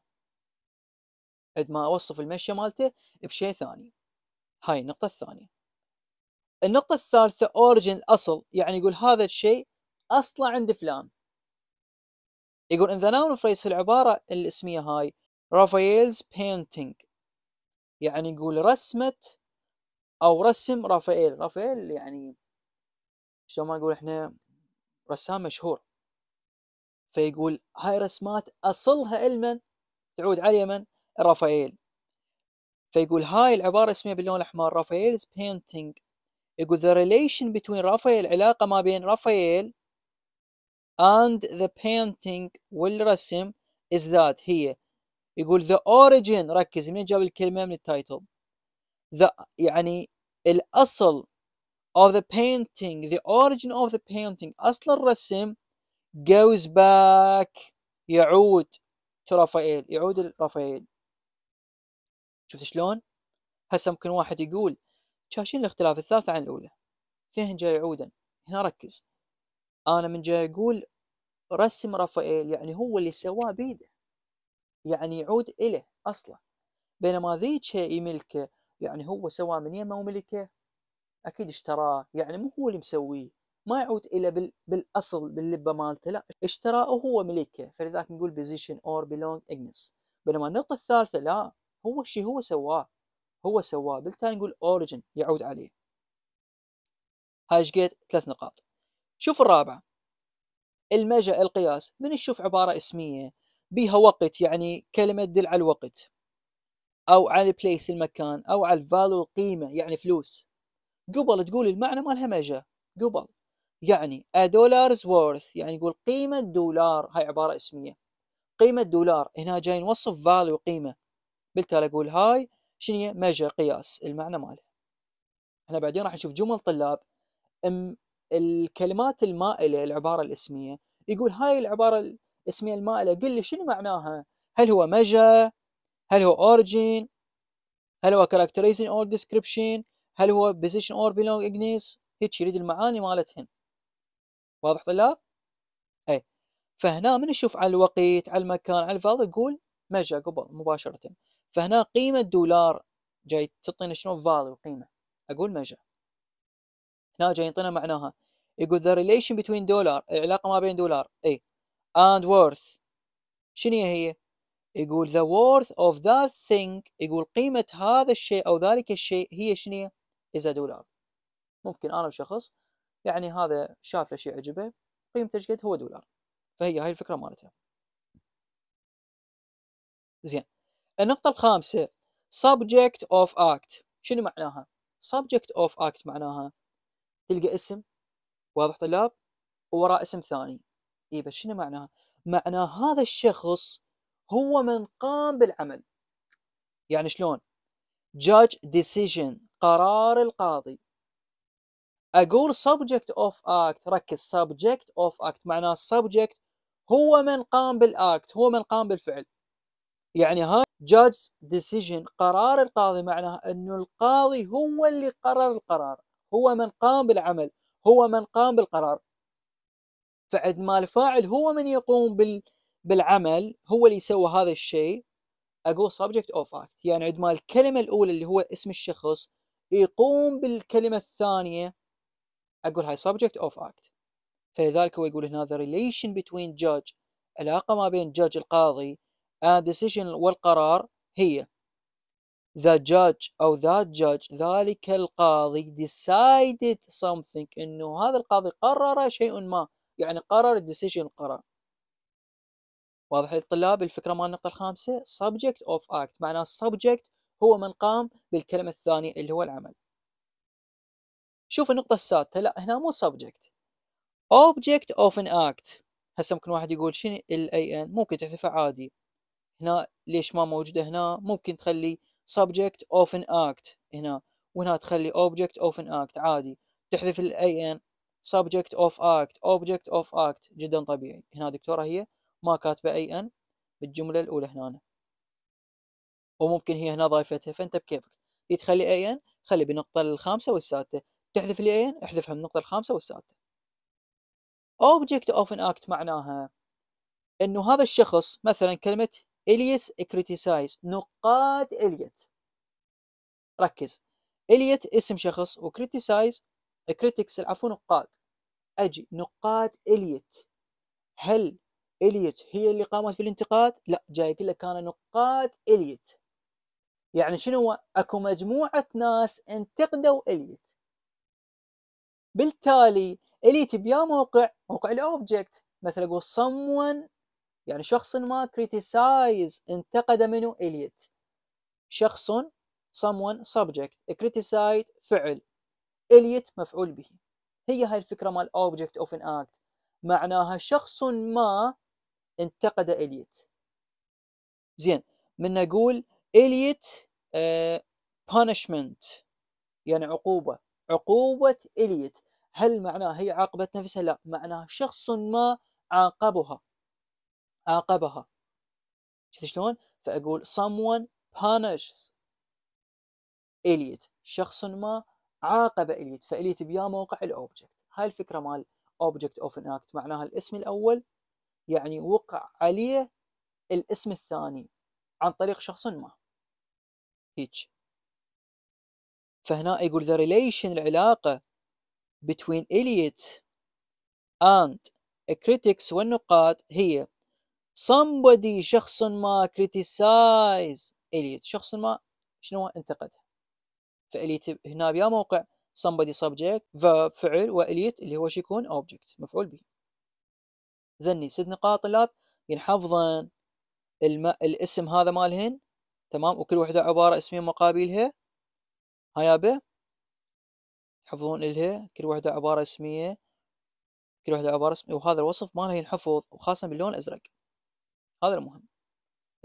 عد ما اوصف المشي مالته بشيء ثاني هاي النقطة الثانية النقطة الثالثة اوريجن الأصل يعني يقول هذا الشيء اصله عند فلان يقول ان ذا ناون فريس العبارة الاسمية هاي رافائيلز بينتينج يعني يقول رسمة او رسم رافائيل رافائيل يعني شلون ما نقول احنا رسام مشهور فيقول هاي رسمات اصلها علما تعود على اليمن رافائيل فيقول هاي العبارة اسمها باللون الأحمر رافائيلز بينتينج يقول the relation between رافائيل العلاقة ما بين رافائيل and the painting والرسم is that هي يقول the origin ركز من جاب الكلمة من التايتل the يعني الأصل of the painting the origin of the painting أصل الرسم goes back يعود to رافائيل يعود لرافائيل شفت شلون؟ هسه ممكن واحد يقول شاشين الاختلاف الثالث عن الأولى فين جاي يعودا هنا ركز أنا من جاي أقول رسم رافائيل يعني هو اللي سواه بيده يعني يعود إليه أصلا بينما ذيك يملكه يعني هو سواء من يمه وملكه اكيد اشتراه يعني مو هو اللي مسويه ما يعود الى بال... بالاصل باللبه مالته لا اشتراه وهو ملكه فلذلك نقول بوزيشن اور بيلونج اجنس بينما النقطه الثالثه لا هو الشيء هو سواه هو سواه بالتالي نقول اوريجن يعود عليه هاي جيت ثلاث نقاط شوف الرابعه المجا القياس من نشوف عباره اسميه بها وقت يعني كلمه تدل على الوقت او على البليس المكان او على الفالو القيمه يعني فلوس قبل تقول المعنى مالها مجا قبل يعني a dollars worth يعني يقول قيمة دولار هاي عبارة اسمية قيمة دولار هنا جاي نوصف فاليو قيمة بالتالي أقول هاي شنو مجا قياس المعنى مالها احنا بعدين راح نشوف جمل طلاب ام الكلمات المائلة العبارة الاسمية يقول هاي العبارة الاسمية المائلة قل لي شنو معناها هل هو مجا هل هو origin هل هو characterization or description هل هو position or belongingness هيك يريد المعاني مالتهن واضح طلاب اي فهنا من نشوف على الوقت على المكان على الفاضي يقول ما جاء قبل مباشرة فهنا قيمة دولار جاي تعطينا شنو فاليو قيمة اقول ما جاء هنا جاي يعطينا معناها يقول the relation between dollar إيه، العلاقة ما بين دولار اي and worth شنو هي يقول the worth of that thing يقول قيمة هذا الشيء أو ذلك الشيء هي شنية is a دولار ممكن أنا شخص يعني هذا شاف له شيء عجبه قيمته ايش هو دولار فهي هاي الفكرة مالتها زين النقطة الخامسة subject of act شنو معناها subject of act معناها تلقى اسم واضح طلاب ووراء اسم ثاني اي بس شنو معناها معناه هذا الشخص هو من قام بالعمل يعني شلون judge decision قرار القاضي اقول subject of act ركز subject of act معناه subject هو من قام بالاكت هو من قام بالفعل يعني ها judge decision قرار القاضي معناه انه القاضي هو اللي قرر القرار هو من قام بالعمل هو من قام بالقرار فعد ما الفاعل هو من يقوم بال بالعمل هو اللي سوى هذا الشيء اقول subject of act يعني عندما الكلمه الاولى اللي هو اسم الشخص يقوم بالكلمه الثانيه اقول هاي subject of act فلذلك هو يقول هنا the relation between judge علاقه ما بين judge القاضي and decision والقرار هي the judge أو that judge ذلك القاضي decided something إنه هذا القاضي قرر شيء ما يعني قرر decision القرار واضح للطلاب الفكرة مال النقطة الخامسة subject of act معناه subject هو من قام بالكلمة الثانية اللي هو العمل شوف النقطة السادسة لا هنا مو subject object of an act هسه ممكن واحد يقول شنو ال an ممكن تحذفها عادي هنا ليش ما موجودة هنا ممكن تخلي subject of an act هنا وهنا تخلي object of an act عادي تحذف ال an subject of act object of act جدا طبيعي هنا دكتورة هي ما كاتبه اي ان بالجمله الاولى هنا وممكن هي هنا ضايفتها فانت بكيفك تخلي اي ان خلي بالنقطه الخامسه والسادسه تحذف الاي ان احذفها من النقطه الخامسه والسادسه object اوف ان اكت معناها انه هذا الشخص مثلا كلمه اليس كريتيسايز نقاد اليت ركز اليت اسم شخص وكريتيسايز كريتكس العفو نقاد اجي نقاد اليت هل اليوت هي اللي قامت بالانتقاد لا جاي يقول لك كان نقاد اليوت يعني شنو هو اكو مجموعه ناس انتقدوا اليوت بالتالي اليوت بيا موقع موقع الاوبجكت مثلا يقول someone يعني شخص ما كريتيسايز انتقد منه اليوت شخص someone subject كريتيسايد فعل اليوت مفعول به هي هاي الفكره مال object of an act معناها شخص ما انتقد اليت زين من نقول اليت بانشمنت آه، يعني عقوبه عقوبه اليت هل معناها هي عاقبت نفسها لا معناها شخص ما عاقبها عاقبها شفت شلون فاقول someone punishes اليت شخص ما عاقب اليت فاليت بيا موقع الاوبجكت هاي الفكره مال object of an act معناها الاسم الاول يعني وقع عليه الاسم الثاني عن طريق شخص ما هيك فهنا يقول the relation العلاقة between اليت and a critics والنقاد هي somebody شخص ما criticize اليت شخص ما شنو انتقد فإليت هنا بيا موقع somebody subject verb فعل وإليت اللي هو شو يكون object مفعول به ذني ست نقاط اللاب ينحفظن الم... الاسم هذا مالهن تمام وكل وحدة عبارة اسمين مقابلها به يحفظون إلها كل وحدة عبارة اسمية كل وحدة عبارة اسمية وهذا الوصف مالها ينحفظ وخاصة باللون الأزرق هذا المهم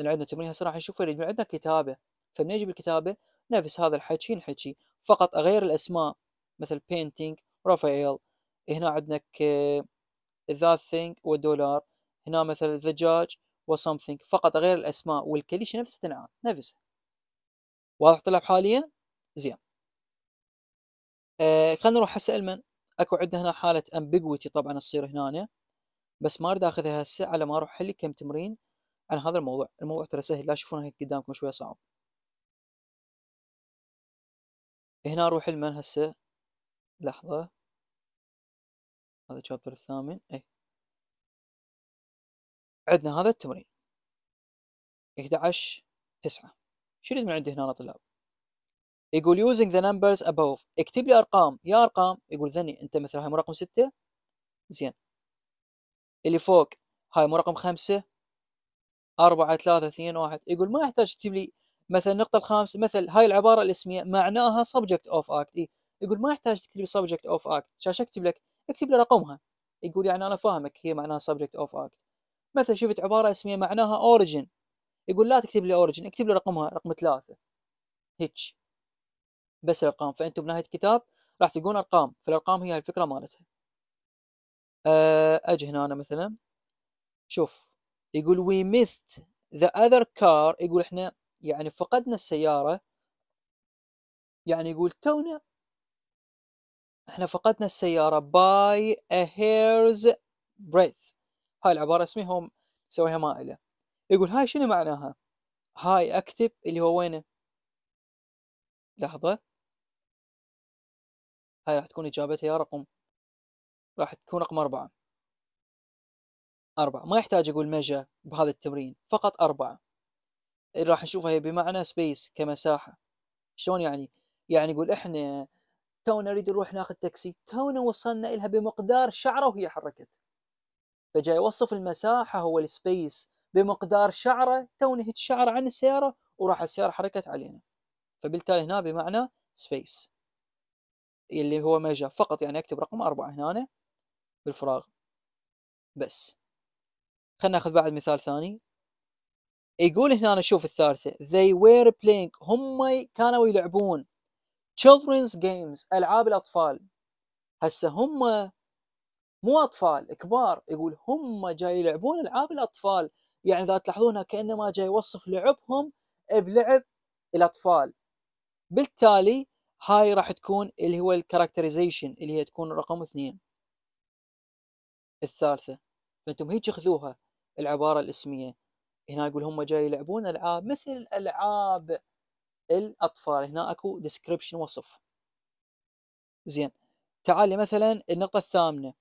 إذا عندنا تمرين هسه راح نشوف يجب عندنا كتابة فمن يجب الكتابة نفس هذا الحكي نحكي فقط أغير الأسماء مثل painting رافائيل هنا عندنا ذا ثينج ودولار هنا مثلا دجاج وسمثينج فقط غير الاسماء والكليشه نفسها تنعاد نفسها واضح طلع حاليا زين آه خلينا نروح هسه المن اكو عندنا هنا حاله امبيجويتي طبعا تصير هنا بس ما اريد اخذها هسه على ما اروح حلي كم تمرين عن هذا الموضوع الموضوع ترى سهل لا تشوفونه هيك قدامكم شويه صعب هنا اروح المن هسه لحظه هذا الشابتر الثامن اي عندنا هذا التمرين 11 9 شو من عندي هنا طلاب يقول using the numbers above اكتب لي ارقام يا ارقام يقول ذني انت مثلا هاي مو رقم 6 زين اللي فوق هاي مو رقم 5 4 3 2 1 يقول ما يحتاج تكتب لي مثلا النقطة الخامسة مثل هاي العبارة الاسمية معناها subject of act إيه. يقول ما يحتاج تكتب subject of act شاش اكتب لك اكتب لي رقمها يقول يعني انا فاهمك هي معناها سبجكت اوف اكت مثلا شفت عباره اسميه معناها اوريجن يقول لا تكتب لي اوريجن اكتب لي رقمها رقم ثلاثة هيك بس الارقام فانتم بنهايه الكتاب راح تلقون ارقام فالارقام هي الفكره مالتها آه، اجي هنا أنا مثلا شوف يقول وي ميست ذا اذر كار يقول احنا يعني فقدنا السياره يعني يقول تونا احنا فقدنا السيارة by a hair's breadth هاي العبارة اسمهم سويها مائلة يقول هاي شنو معناها هاي اكتب اللي هو وينه لحظة هاي راح تكون اجابتها يا رقم راح تكون رقم أربعة أربعة ما يحتاج يقول مجا بهذا التمرين فقط أربعة اللي راح نشوفها هي بمعنى سبيس كمساحة شلون يعني يعني يقول احنا تونا نريد نروح ناخذ تاكسي تونا وصلنا إلها بمقدار شعرة وهي حركت فجاي يوصف المساحة هو السبيس بمقدار شعرة تونا هيك شعرة عن السيارة وراح السيارة حركت علينا فبالتالي هنا بمعنى سبيس اللي هو ما جاء فقط يعني اكتب رقم أربعة هنا بالفراغ بس خلنا ناخذ بعد مثال ثاني يقول هنا شوف الثالثة they were playing هم كانوا يلعبون children's games العاب الاطفال هسه هم مو اطفال كبار يقول هم جاي يلعبون العاب الاطفال يعني اذا تلاحظونها كانما جاي يوصف لعبهم بلعب الاطفال بالتالي هاي راح تكون اللي هو الكاركترايزيشن اللي هي تكون رقم اثنين الثالثة فانتم هيك خذوها العبارة الاسمية هنا يقول هم جاي يلعبون العاب مثل العاب الاطفال هنا اكو ديسكريبشن وصف زين تعالي مثلا النقطه الثامنه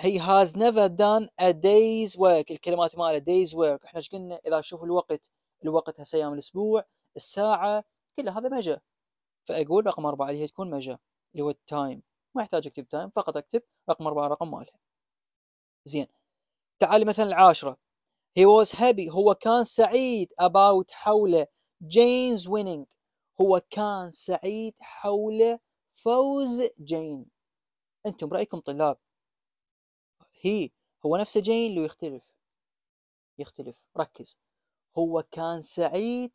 he has never done a day's work الكلمات ماله day's work احنا ايش قلنا اذا شوف الوقت الوقت هسه ايام الاسبوع الساعه كلها هذا مجا فاقول رقم أربعة اللي هي تكون مجا اللي هو التايم ما يحتاج اكتب تايم فقط اكتب رقم أربعة رقم مالها زين تعالي مثلا العاشرة he was happy هو كان سعيد about حوله جينز winning هو كان سعيد حول فوز جين أنتم رأيكم طلاب هي هو نفسه جين لو يختلف يختلف ركز هو كان سعيد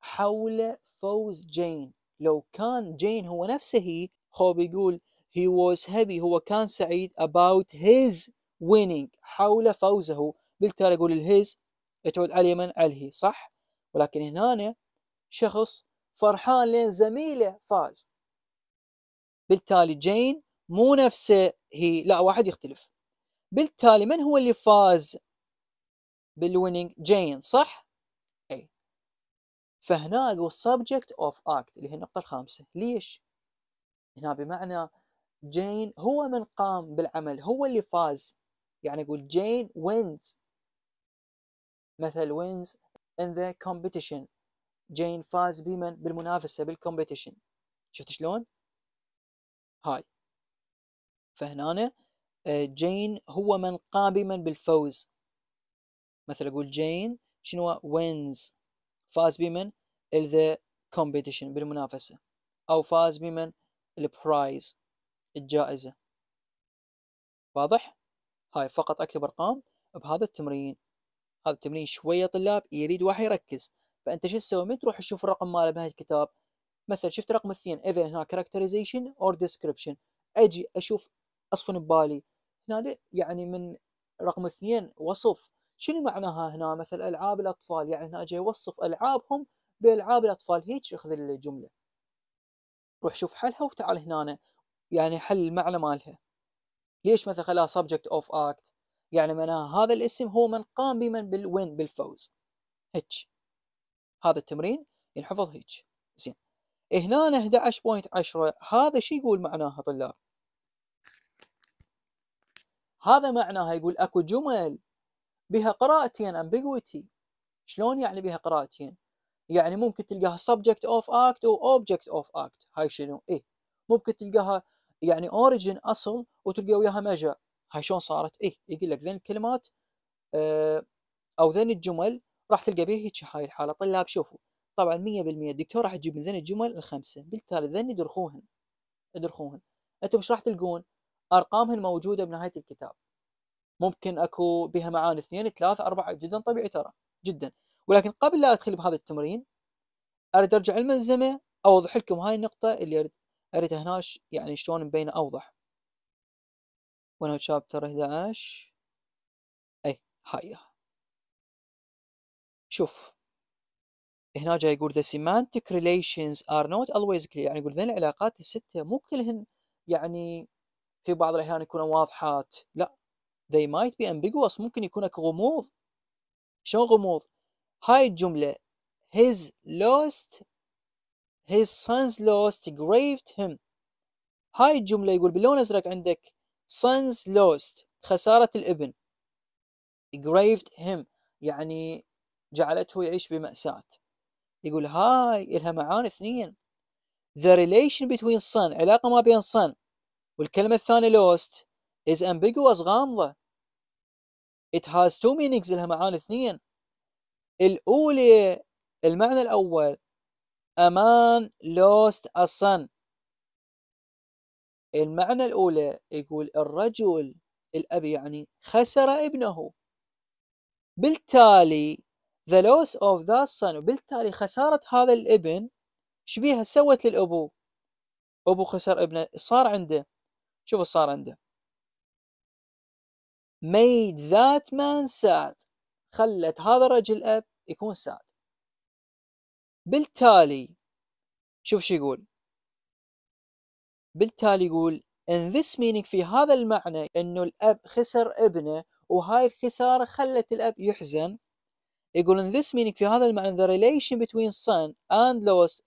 حول فوز جين لو كان جين هو نفسه هي هو بيقول he was happy هو كان سعيد about his winning حول فوزه بالتالي اقول الهيز تعود على اليمن على الهي صح ولكن هنا شخص فرحان لان زميله فاز بالتالي جين مو نفسه هي لا واحد يختلف بالتالي من هو اللي فاز بالويننج جين صح اي فهنا اقول subject of act اللي هي النقطة الخامسة ليش هنا بمعنى جين هو من قام بالعمل هو اللي فاز يعني اقول جين وينز مثل وينز in the competition جين فاز بمن بالمنافسة بالcompetition شفت شلون هاي فهنا جين آه، هو من قام بمن بالفوز مثلا اقول جين شنو wins فاز بمن the competition بالمنافسة او فاز بمن البرايز الجائزة واضح هاي فقط اكتب ارقام بهذا التمرين هذا التمرين شويه طلاب يريد واحد يركز فانت شو تسوي من تروح تشوف الرقم ماله بهذا الكتاب مثلا شفت رقم اثنين اذا هنا كاركترايزيشن اور ديسكربشن اجي اشوف اصفن ببالي هنا يعني من رقم اثنين وصف شنو معناها هنا مثل العاب الاطفال يعني هنا اجي اوصف العابهم بالعاب الاطفال هيك اخذ الجمله روح شوف حلها وتعال هنا يعني حل المعنى مالها ليش مثلا خلاها subject of act يعني معناها هذا الاسم هو من قام بمن بالوين بالفوز هيتش هذا التمرين ينحفظ هيتش زين هنا 11.10 هذا شو يقول معناها طلاب هذا معناها يقول اكو جمل بها قراءتين امبيجويتي شلون يعني بها قراءتين يعني ممكن تلقاها subject of act او object of act هاي شنو ايه ممكن تلقاها يعني origin اصل وتلقى وياها مجا هاي شلون صارت اي يقول لك ذن الكلمات آه او ذن الجمل راح تلقى بيه هيك هاي الحاله طلاب طيب، شوفوا طبعا 100% الدكتور راح يجيب من ذن الجمل الخمسه بالتالي ذن يدرخوهن يدرخوهن انتم ايش راح تلقون ارقامهن موجوده بنهايه الكتاب ممكن اكو بها معاني اثنين ثلاثة أربعة جدا طبيعي ترى جدا ولكن قبل لا أدخل بهذا التمرين أريد أرجع الملزمة أوضح لكم هاي النقطة اللي أريد أريد هناش يعني شلون مبينة أوضح وانا شابتر 11 اي هيا شوف هنا جاي يقول the semantic relations are not always clear يعني يقول ذن العلاقات الستة مو كلهن يعني في بعض الأحيان يكون واضحات لا they might be ambiguous ممكن يكون اكو غموض شلون غموض هاي الجملة his lost his sons lost grieved him هاي الجملة يقول باللون الأزرق عندك sons lost خسارة الابن graved him يعني جعلته يعيش بمأساة يقول هاي إلها معاني اثنين the relation between son علاقة ما بين son والكلمة الثانية lost is ambiguous غامضة it has two meanings لها معاني اثنين الأولى المعنى الأول a man lost a son المعنى الأولى يقول الرجل الأب يعني خسر ابنه بالتالي the loss of the son وبالتالي خسارة هذا الابن شبيها سوت للأبو أبو خسر ابنه صار عنده شوفوا صار عنده made that man sad خلت هذا الرجل الأب يكون sad بالتالي شوف شو يقول بالتالي يقول in this meaning في هذا المعنى انه الاب خسر ابنه وهاي الخساره خلت الاب يحزن يقول in this meaning في هذا المعنى the relation between son and lost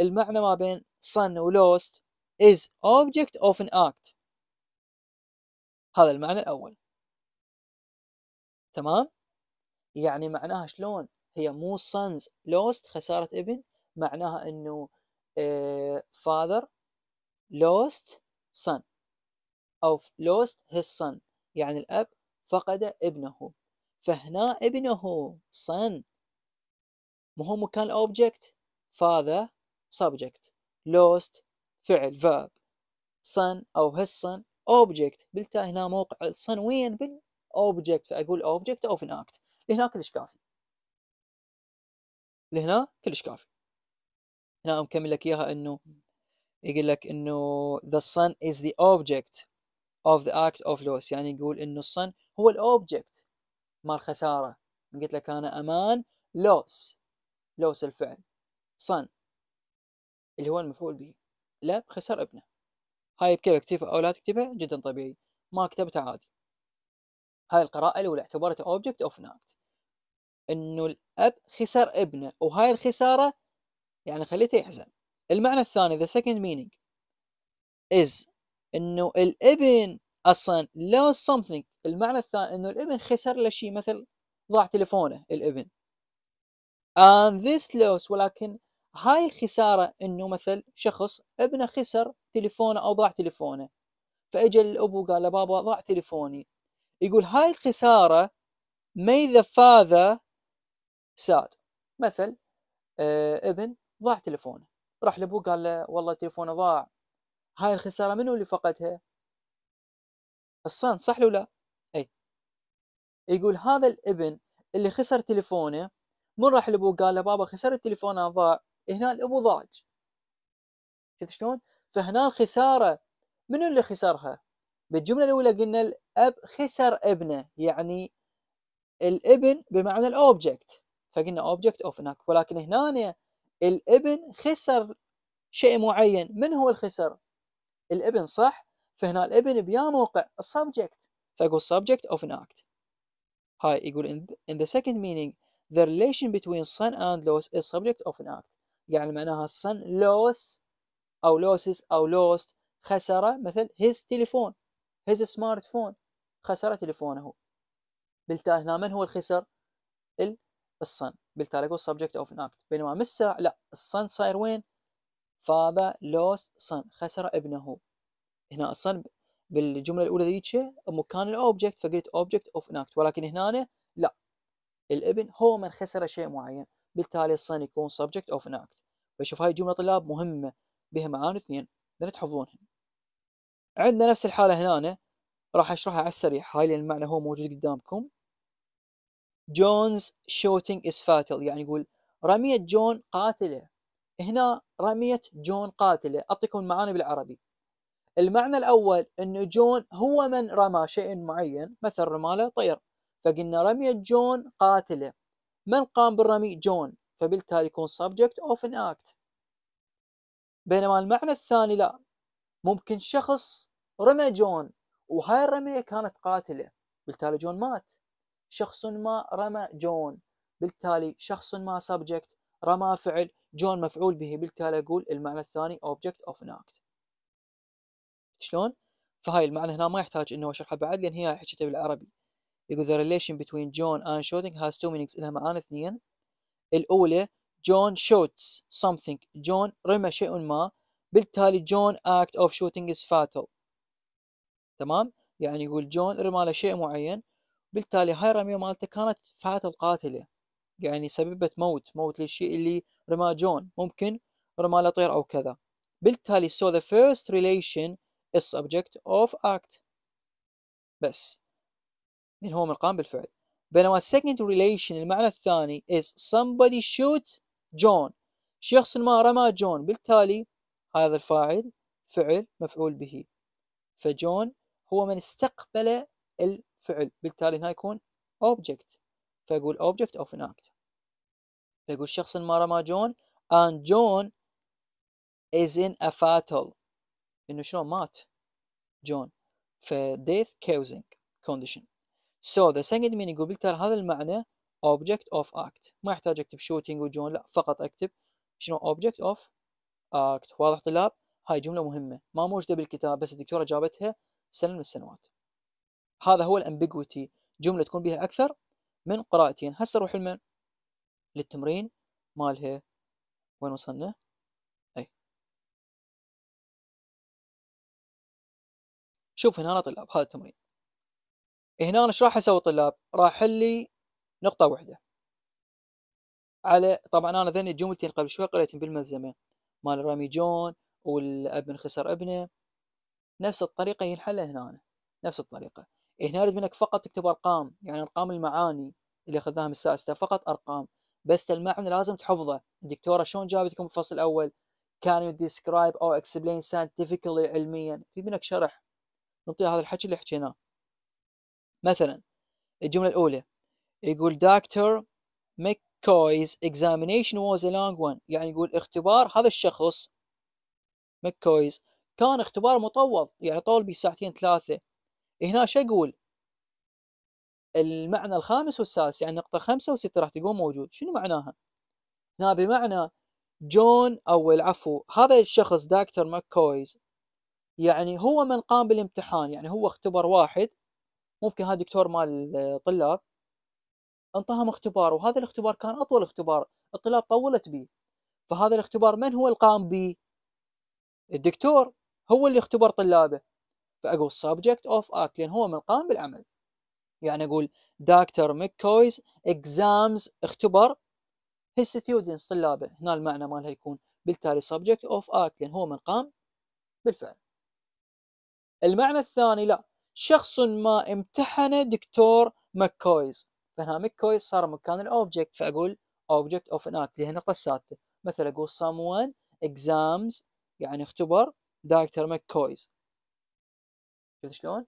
المعنى ما بين son و lost is object of an act هذا المعنى الاول تمام يعني معناها شلون هي مو sons lost خساره ابن معناها انه فاذر آه، lost son أو lost his son يعني الأب فقد ابنه فهنا ابنه son مو هو مكان object father subject lost فعل verb son أو his son object بالتالي هنا موقع الصن وين بال object فأقول object أو an act لهنا كلش كافي لهنا كلش كافي هنا مكمل لك إياها إنه يقول لك انه the sun is the object of the act of loss يعني يقول انه الصن هو الاوبجكت مال خساره قلت لك انا امان لوس لوس الفعل صن اللي هو المفعول به لا خسر ابنه هاي بكيف اكتبها او لا تكتبها جدا طبيعي ما كتبتها عادي هاي القراءة الأولى اعتبرتها object of not إنه الأب خسر ابنه وهاي الخسارة يعني خليته يحزن المعنى الثاني the second meaning is انه الابن اصلا lost something المعنى الثاني انه الابن خسر له شيء مثل ضاع تليفونه الابن and this loss ولكن هاي الخسارة انه مثل شخص ابنه خسر تليفونه او ضاع تليفونه فاجى الاب وقال له بابا ضاع تليفوني يقول هاي الخسارة made the father sad مثل آه، ابن ضاع تليفونه راح لابوه قال له والله تليفونه ضاع هاي الخساره منو اللي فقدها الصن صح لو لا اي يقول هذا الابن اللي خسر تليفونه من راح لابوه قال له بابا خسر تليفونه ضاع هنا الابو ضاج شفت شلون فهنا الخساره منو اللي خسرها بالجمله الاولى قلنا الاب خسر ابنه يعني الابن بمعنى الاوبجكت فقلنا اوبجكت اوف هناك ولكن هنا الابن خسر شيء معين من هو الخسر الابن صح فهنا الابن بيا موقع subject فاقول subject of an act هاي يقول in the second meaning the relation between son and loss is subject of an act يعني معناها son loss أو losses أو lost خسر مثل his telephone his smartphone خسر تليفونه بالتالي هنا من هو الخسر؟ الصن قلت لك سبجكت اوف ان اكت بينما مس لا الصن صاير وين فاذا لوس صن خسر ابنه هنا الصن بالجمله الاولى ذيك مكان الاوبجكت فقلت اوبجكت اوف ان اكت ولكن هنا لا الابن هو من خسر شيء معين بالتالي الصن يكون subject of an act فشوف هاي الجمله طلاب مهمه بها معاني اثنين لان تحفظونها عندنا نفس الحاله هنا راح اشرحها على السريع هاي لان المعنى هو موجود قدامكم جونز شوتينج از فاتل يعني يقول رمية جون قاتلة هنا رمية جون قاتلة أعطيكم المعاني بالعربي المعنى الأول أن جون هو من رمى شيء معين مثل رمالة طير فقلنا رمية جون قاتلة من قام بالرمي جون فبالتالي يكون subject of an act بينما المعنى الثاني لا ممكن شخص رمى جون وهاي الرمية كانت قاتلة بالتالي جون مات شخص ما رمى جون بالتالي شخص ما سبجكت رمى فعل جون مفعول به بالتالي أقول المعنى الثاني object of an act شلون؟ فهاي المعنى هنا ما يحتاج انه اشرحه بعد لان هي حكيتها بالعربي يقول the relation between John and shooting has two meanings لها معاني اثنين الأولى John shoots something John رمى شيء ما بالتالي John act of shooting is fatal تمام يعني يقول جون رمى له شيء معين بالتالي هاي الرمية مالته كانت فات القاتلة يعني سببت موت موت للشيء اللي رمى جون ممكن رماه لطير أو كذا بالتالي so the first relation is subject of act بس من هو من قام بالفعل بينما second relation المعنى الثاني is somebody shoot جون شخص ما رمى جون بالتالي هذا الفاعل فعل مفعول به فجون هو من استقبل فعل بالتالي هنا يكون object فأقول object of an act فأقول شخص ما رمى جون and John is in a fatal إنه شلون مات جون ف death causing condition so the second meaning يقول بالتالي هذا المعنى object of act ما يحتاج اكتب shooting وجون لا فقط اكتب شنو object of act واضح طلاب هاي جملة مهمة ما موجودة بالكتاب بس الدكتورة جابتها سنة من السنوات هذا هو الامبيجوتي جمله تكون بها اكثر من قراءتين هسه نروح لمن للتمرين مالها وين وصلنا اي شوف هنا أنا طلاب هذا التمرين هنا انا ايش راح اسوي طلاب راح لي نقطه واحده على طبعا انا ذني الجملتين قبل شوي قريتهم بالملزمه مال رامي جون والابن خسر ابنه نفس الطريقه ينحل هنا نفس الطريقه هنا إيه، يريد منك فقط تكتب ارقام يعني ارقام المعاني اللي اخذناها من السادسه فقط ارقام بس المعنى لازم تحفظه الدكتوره شلون جابت لكم الفصل الاول كان يو ديسكرايب او اكسبلين ساينتفكلي علميا في منك شرح نعطي هذا الحكي اللي حكيناه مثلا الجمله الاولى يقول دكتور ميكويز examination was a long one يعني يقول اختبار هذا الشخص ميكويز كان اختبار مطول يعني طول بساعتين ثلاثه هنا شو اقول؟ المعنى الخامس والسادس يعني نقطة خمسة وستة راح تكون موجود شنو معناها؟ هنا بمعنى جون أو العفو هذا الشخص دكتور ماكويز يعني هو من قام بالامتحان يعني هو اختبر واحد ممكن هذا دكتور مال الطلاب انطاهم اختبار وهذا الاختبار كان أطول اختبار الطلاب طولت به فهذا الاختبار من هو القام به؟ الدكتور هو اللي اختبر طلابه فاقول subject of act لان هو من قام بالعمل يعني اقول دكتور ميكويز exams اختبر his students طلابه هنا المعنى مالها يكون بالتالي subject of act لان هو من قام بالفعل المعنى الثاني لا شخص ما امتحن دكتور ماكويز فهنا ماكويز صار مكان الاوبجكت فاقول object of an act اللي هي النقطة السادسة مثلا اقول someone exams يعني اختبر دكتور ماكويز شفت شلون؟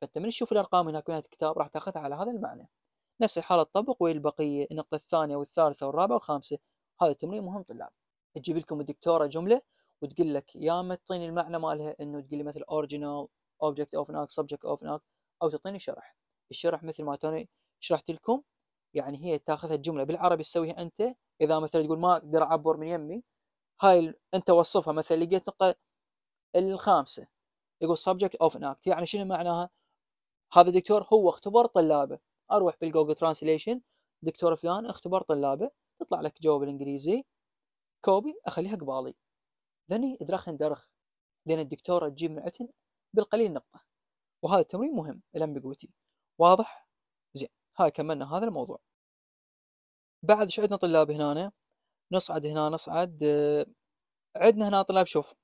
فانت من تشوف الارقام هناك بنهايه الكتاب راح تاخذها على هذا المعنى نفس الحاله تطبق ويا البقيه النقطه الثانيه والثالثه والرابعه والخامسه هذا تمرين مهم طلاب تجيب لكم الدكتوره جمله وتقول لك يا اما تعطيني المعنى مالها انه تقول لي مثل اوريجينال اوبجكت اوف ناك سبجكت اوف ناك او تعطيني شرح الشرح مثل ما توني شرحت لكم يعني هي تاخذها الجمله بالعربي تسويها انت اذا مثلا تقول ما اقدر اعبر من يمي هاي انت وصفها مثلا لقيت نقطه الخامسه يقول subject of an act يعني شنو معناها؟ هذا الدكتور هو اختبر طلابه اروح بالجوجل ترانسليشن دكتور فلان اختبر طلابه يطلع لك جواب الانجليزي كوبي اخليها قبالي ذني ادرخن درخ لان الدكتوره تجيب من بالقليل نقطه وهذا التمرين مهم الامبيجوتي واضح؟ زين هاي كملنا هذا الموضوع بعد شو عندنا طلاب هنا نصعد هنا نصعد آه، عندنا هنا طلاب شوف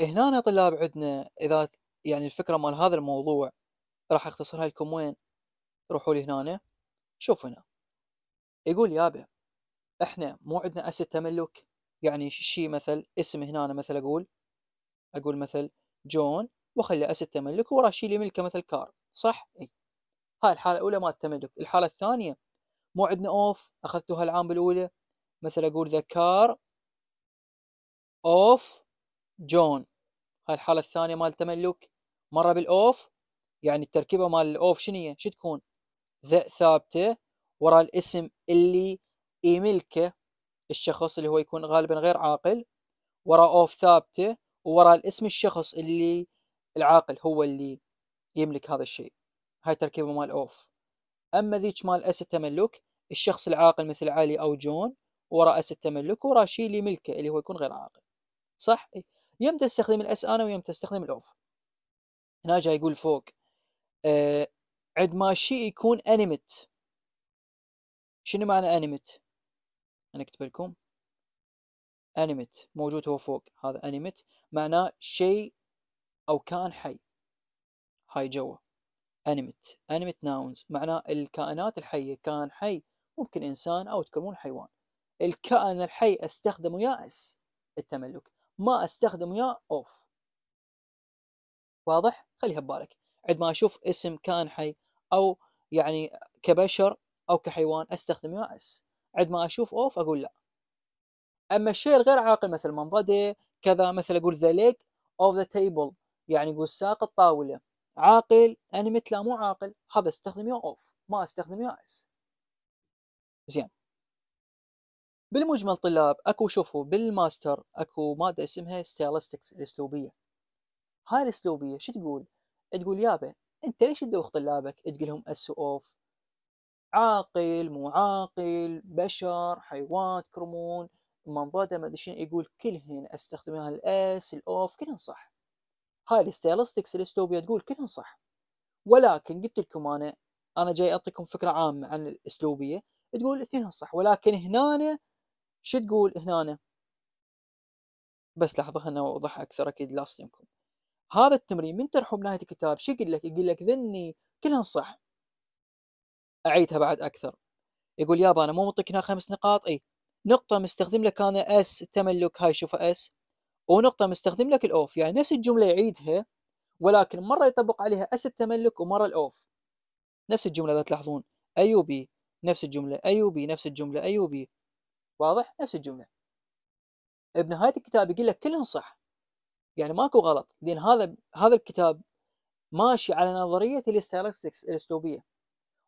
هنا طلاب عندنا اذا يعني الفكره مال هذا الموضوع راح اختصرها لكم وين روحوا لي هنا شوف هنا يقول يابا احنا مو عندنا اسد تملك يعني شي مثل اسم هنا مثل اقول اقول مثل جون واخلي اسد تملك وراه شي لي ملكه مثل كار صح اي هاي الحاله الاولى مال التملك الحاله الثانيه مو عندنا اوف اخذتوها العام بالاولى مثل اقول ذا كار اوف جون هاي الحاله الثانيه مال تملك مره بالاوف يعني التركيبه مال الاوف شنو شو تكون ذا ثابته وراء الاسم اللي يملكه الشخص اللي هو يكون غالبا غير عاقل وراء اوف ثابته وراء الاسم الشخص اللي العاقل هو اللي يملك هذا الشيء هاي تركيبه مال اوف اما ذيك مال اس التملك الشخص العاقل مثل علي او جون وراء اس التملك وراء شيء اللي ملكه اللي هو يكون غير عاقل صح إيه. يم تستخدم الاس انا ويم تستخدم الاوف هنا جاي يقول فوق آه عد ما شيء يكون انيمت شنو معنى انيمت انا اكتب لكم انيمت موجود هو فوق هذا انيمت معناه شيء او كائن حي هاي جوا انيمت انيمت ناونز معناه الكائنات الحيه كائن حي ممكن انسان او تكون حيوان الكائن الحي استخدمه يائس التملك ما استخدمه يا اوف واضح خليها ببالك عند ما اشوف اسم كائن حي او يعني كبشر او كحيوان استخدم يا اس عند ما اشوف اوف اقول لا اما الشيء الغير عاقل مثل منضده كذا مثل اقول ذا ليج اوف ذا تيبل يعني يقول ساق الطاوله عاقل انا مثله مو عاقل هذا استخدم يا اوف ما استخدم يا اس زين بالمجمل طلاب اكو شوفوا بالماستر اكو ماده اسمها ستايلستكس الاسلوبيه هاي الاسلوبيه شو تقول تقول يابا انت ليش تدوخ طلابك تقول لهم اس اوف عاقل مو عاقل بشر حيوان كرمون بعد ما ادري شنو يقول كلهن استخدمها الاس الاوف كلهن صح هاي الستايلستكس الاسلوبيه تقول كلهن صح ولكن قلت لكم انا انا جاي اعطيكم فكره عامه عن الاسلوبيه تقول اثنين صح ولكن هنا شو تقول هنا بس لحظة هنا أوضح أكثر أكيد لا يمكن هذا التمرين من ترحب بنهاية الكتاب شو يقول لك يقول لك ذني كلها صح أعيدها بعد أكثر يقول يابا أنا مو معطيك هنا خمس نقاط أي نقطة مستخدم لك أنا أس تملك هاي شوفها أس ونقطة مستخدم لك الأوف يعني نفس الجملة يعيدها ولكن مرة يطبق عليها أس التملك ومرة الأوف نفس الجملة إذا تلاحظون أي وبي نفس الجملة أي وبي نفس الجملة أي وبي واضح نفس الجمله بنهايه الكتاب يقول لك كلهن صح يعني ماكو غلط لان هذا هذا الكتاب ماشي على نظريه الاستالكتكس الاسلوبيه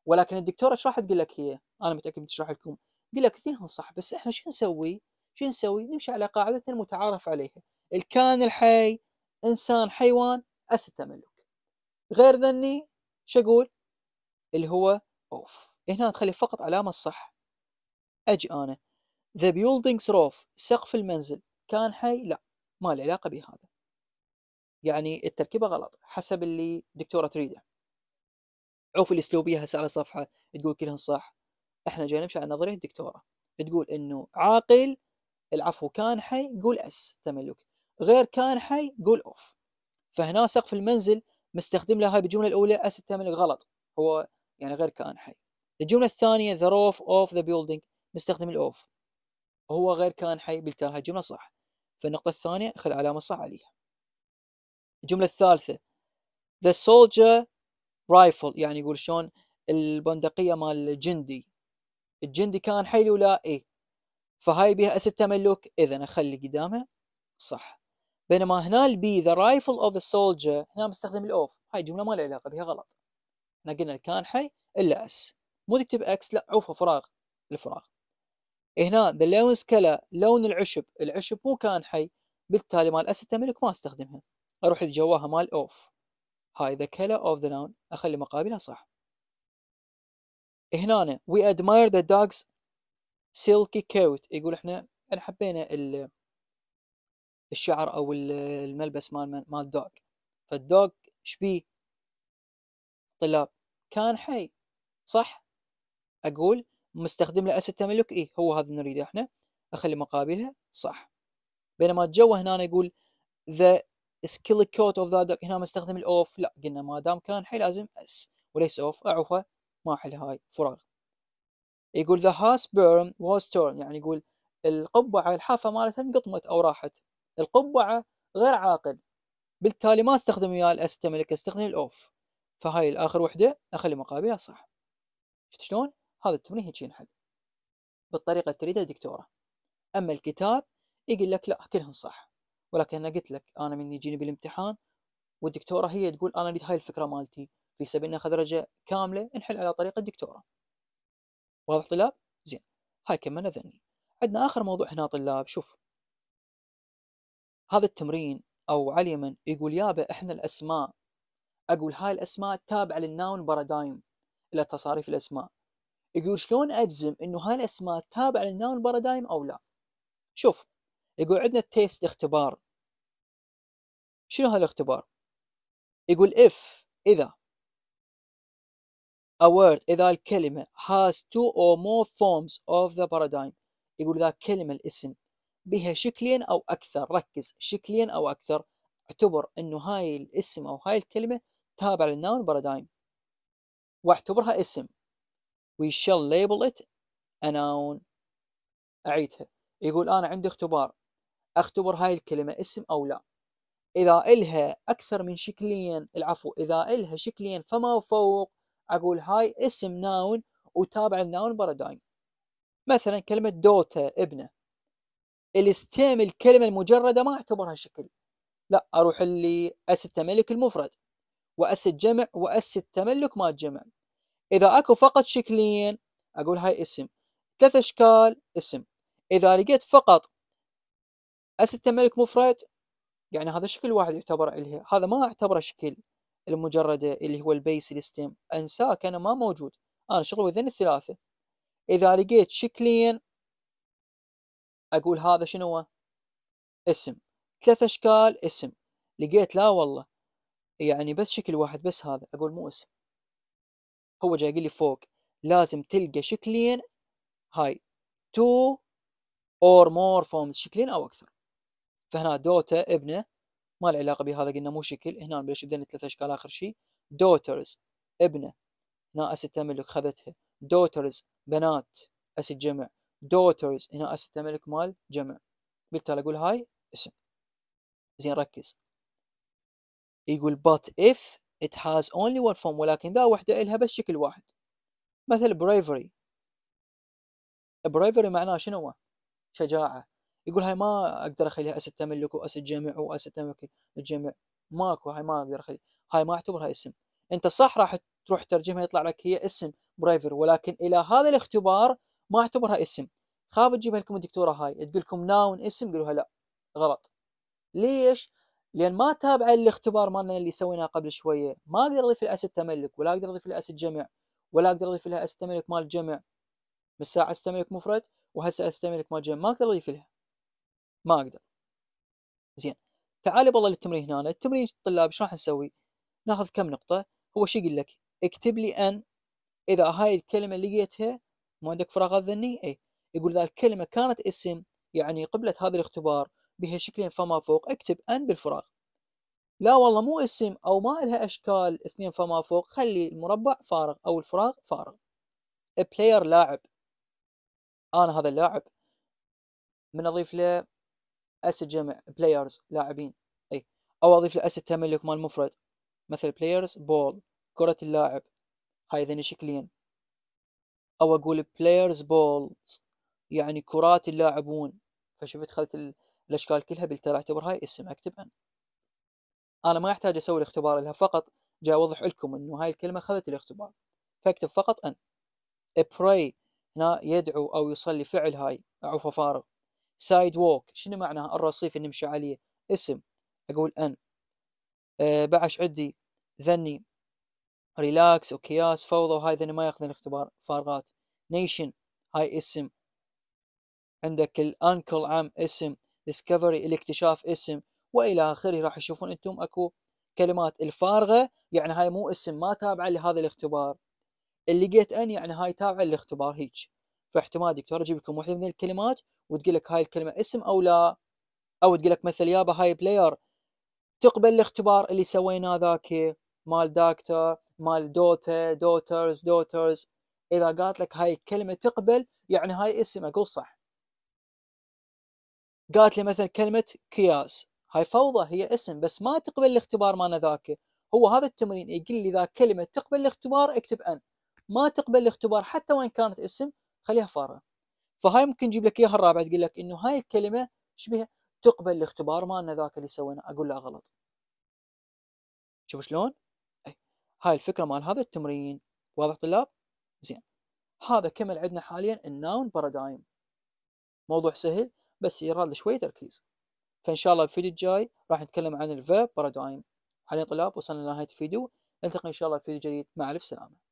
ولكن الدكتوره ايش راح تقول لك هي انا متاكد بتشرح لكم تقول لك فيهن صح بس احنا شو نسوي شو نسوي نمشي على قاعدتنا المتعارف عليها الكائن الحي انسان حيوان اسد تملك غير ذني شو اقول اللي هو اوف هنا تخلي فقط علامه الصح اجي انا ذا buildings roof سقف المنزل كان حي لا ما له علاقة بهذا يعني التركيبة غلط حسب اللي دكتورة تريده عوف الاسلوبيه هسه على صفحه تقول كلهم صح احنا جاي نمشي على نظريه الدكتوره تقول انه عاقل العفو كان حي قول اس تملك غير كان حي قول اوف فهنا سقف المنزل مستخدم له هاي بالجمله الاولى اس التملك غلط هو يعني غير كان حي الجمله الثانيه ذا روف اوف ذا بيلدينج مستخدم الاوف هو غير كان حي بالتالي الجملة صح فالنقطة الثانية خل علامة صح عليها الجملة الثالثة the soldier rifle يعني يقول شلون البندقية مال الجندي الجندي كان حي ولا اي فهاي بها اس ملوك اذا اخلي قدامها صح بينما هنا البي ذا رايفل اوف سولجر هنا مستخدم الاوف هاي جمله ما لها علاقه بها غلط احنا قلنا كان حي الا اس مو تكتب اكس لا عوفه فراغ الفراغ هنا ذا لونز كلا لون العشب العشب مو كان حي بالتالي مال استملك ما استخدمها اروح لجواها مال اوف هاي ذا كلا اوف ذا نون اخلي مقابلها صح هنا وي ادماير ذا دوجز سيلكي كوت يقول احنا حبينا الشعر او الملبس مال مال دوغ فالدوغ شبيه طلاب كان حي صح اقول مستخدم له اسيت تملك اي هو هذا اللي نريده احنا اخلي مقابلها صح بينما جوا هنا يقول ذا سكيل كوت اوف ذا هنا مستخدم الاوف لا قلنا ما دام كان حي لازم اس وليس اوف اعوفه ما حل هاي فراغ يقول ذا هاس بيرم واز تورن يعني يقول القبعه الحافه مالتها انقطمت او راحت القبعه غير عاقل بالتالي ما استخدم وياه الاس تملك استخدم الاوف فهاي الاخر وحده اخلي مقابلها صح شلون هذا التمرين هيك ينحل بالطريقة اللي تريدها دكتورة أما الكتاب يقول لك لا كلهن صح ولكن أنا قلت لك أنا من يجيني بالامتحان والدكتورة هي تقول أنا أريد هاي الفكرة مالتي في سبيل اخذ درجة كاملة نحل على طريقة الدكتورة واضح طلاب؟ زين هاي كملنا ذني عندنا آخر موضوع هنا طلاب شوف هذا التمرين أو علي اليمن يقول يابا إحنا الأسماء أقول هاي الأسماء تابعة للناون بارادايم إلى تصاريف الأسماء يقول شلون اجزم انه هالاسماء تابعه للناون بارادايم او لا شوف يقول عندنا تيست اختبار شنو هالاختبار يقول if اذا a word إذا الكلمة has two or more forms of the paradigm يقول إذا كلمة الاسم بها شكلين أو أكثر ركز شكلين أو أكثر اعتبر أنه هاي الاسم أو هاي الكلمة تابع للنون بارادايم واعتبرها اسم we shall label it a noun أعيدها يقول أنا عندي اختبار أختبر هاي الكلمة اسم أو لا إذا إلها أكثر من شكلين العفو إذا إلها شكلين فما فوق أقول هاي اسم ناون وتابع الناون بارادايم مثلا كلمة دوتا ابنه الاستيم الكلمة المجردة ما أعتبرها شكل لا أروح اللي أس التملك المفرد وأس الجمع وأس التملك ما الجمع إذا أكو فقط شكلين أقول هاي اسم ثلاث أشكال اسم إذا لقيت فقط أستة ملك مفرد يعني هذا شكل واحد يعتبر إلها هذا ما أعتبره شكل المجردة اللي هو البيس الستيم أنساه كان ما موجود أنا شغل وذن الثلاثة إذا لقيت شكلين أقول هذا شنو اسم ثلاث أشكال اسم لقيت لا والله يعني بس شكل واحد بس هذا أقول مو اسم هو جاي يقول لي فوق لازم تلقى شكلين هاي تو اور مور فورمز شكلين او اكثر فهنا دوتا ابنه ما له علاقه بهذا قلنا مو شكل هنا نبلش بدنا ثلاث اشكال اخر شيء دوترز ابنه هنا اس التملك خذتها دوترز بنات اس الجمع دوترز هنا اس التملك مال جمع بالتالي اقول هاي اسم زين ركز يقول but if it has only one form ولكن ذا وحده إلها بس شكل واحد مثل bravery bravery معناه شنو شجاعة يقول هاي ما أقدر أخليها أسد تملك وأسد جمع وأسد تملك الجمع ماكو هاي ما أقدر أخلي هاي ما أعتبرها اسم أنت صح راح تروح ترجمها يطلع لك هي اسم برايفر ولكن إلى هذا الاختبار ما أعتبرها اسم خاف تجيبها لكم الدكتورة هاي تقول لكم ناون اسم قلوها لا غلط ليش؟ لان ما تابع الاختبار مالنا اللي سويناه قبل شويه ما اقدر اضيف لها اسد تملك ولا اقدر اضيف لها اسد جمع ولا اقدر اضيف لها اسد تملك مال جمع من ساعه اسد مفرد وهسه استملك مال جمع ما اقدر اضيف لها ما اقدر زين تعالي بالله للتمرين هنا التمرين الطلاب ايش راح نسوي ناخذ كم نقطه هو شو يقول لك اكتب لي ان اذا هاي الكلمه لقيتها مو عندك فراغات ذني اي يقول اذا الكلمه كانت اسم يعني قبلت هذا الاختبار بها شكل فما فوق اكتب ان بالفراغ لا والله مو اسم او ما لها اشكال اثنين فما فوق خلي المربع فارغ او الفراغ فارغ بلاير لاعب انا هذا اللاعب من اضيف له اس جمع بلايرز لاعبين اي او اضيف له اس التملك مال مفرد مثل بلايرز بول كرة اللاعب هاي ذني شكلين او اقول بلايرز بولز يعني كرات اللاعبون فشفت خذت الاشكال كلها بالتالي اعتبر هاي اسم اكتب ان انا ما احتاج اسوي الاختبار لها فقط جا اوضح لكم انه هاي الكلمه اخذت الاختبار فاكتب فقط ان pray هنا يدعو او يصلي فعل هاي عفوا فارغ سايد ووك شنو معناها الرصيف اللي نمشي عليه اسم اقول ان أه بعش عدي ذني ريلاكس وكياس فوضى وهاي ذني ما ياخذ اختبار فارغات نيشن هاي اسم عندك الانكل عام اسم ديسكفري الاكتشاف اسم والى اخره راح تشوفون انتم اكو كلمات الفارغه يعني هاي مو اسم ما تابعه لهذا الاختبار اللي جيت ان يعني هاي تابعه للاختبار هيك فاحتمال دكتور اجيب لكم واحده من الكلمات وتقول لك هاي الكلمه اسم او لا او تقول لك مثل يابا هاي بلاير تقبل الاختبار اللي سويناه ذاك مال دكتور مال دوتا دوترز دوترز اذا قالت لك هاي الكلمه تقبل يعني هاي اسم اقول صح قالت لي مثلا كلمه كياس هاي فوضى هي اسم بس ما تقبل الاختبار مالنا ذاك هو هذا التمرين يقول لي اذا كلمه تقبل الاختبار اكتب ان ما تقبل الاختبار حتى وان كانت اسم خليها فارغه فهاي ممكن نجيب لك اياها الرابعه تقول لك انه هاي الكلمه شبه تقبل الاختبار مالنا ذاك اللي سويناه اقول لها غلط شوف شلون إيه. هاي الفكره مال هذا التمرين واضح طلاب زين هذا كمل عندنا حاليا الناون بارادايم موضوع سهل بس يراد له شويه تركيز فان شاء الله الفيديو الجاي راح نتكلم عن الفيرب بارادايم حاليا طلاب وصلنا لنهايه الفيديو نلتقي ان شاء الله في فيديو جديد مع الف سلامه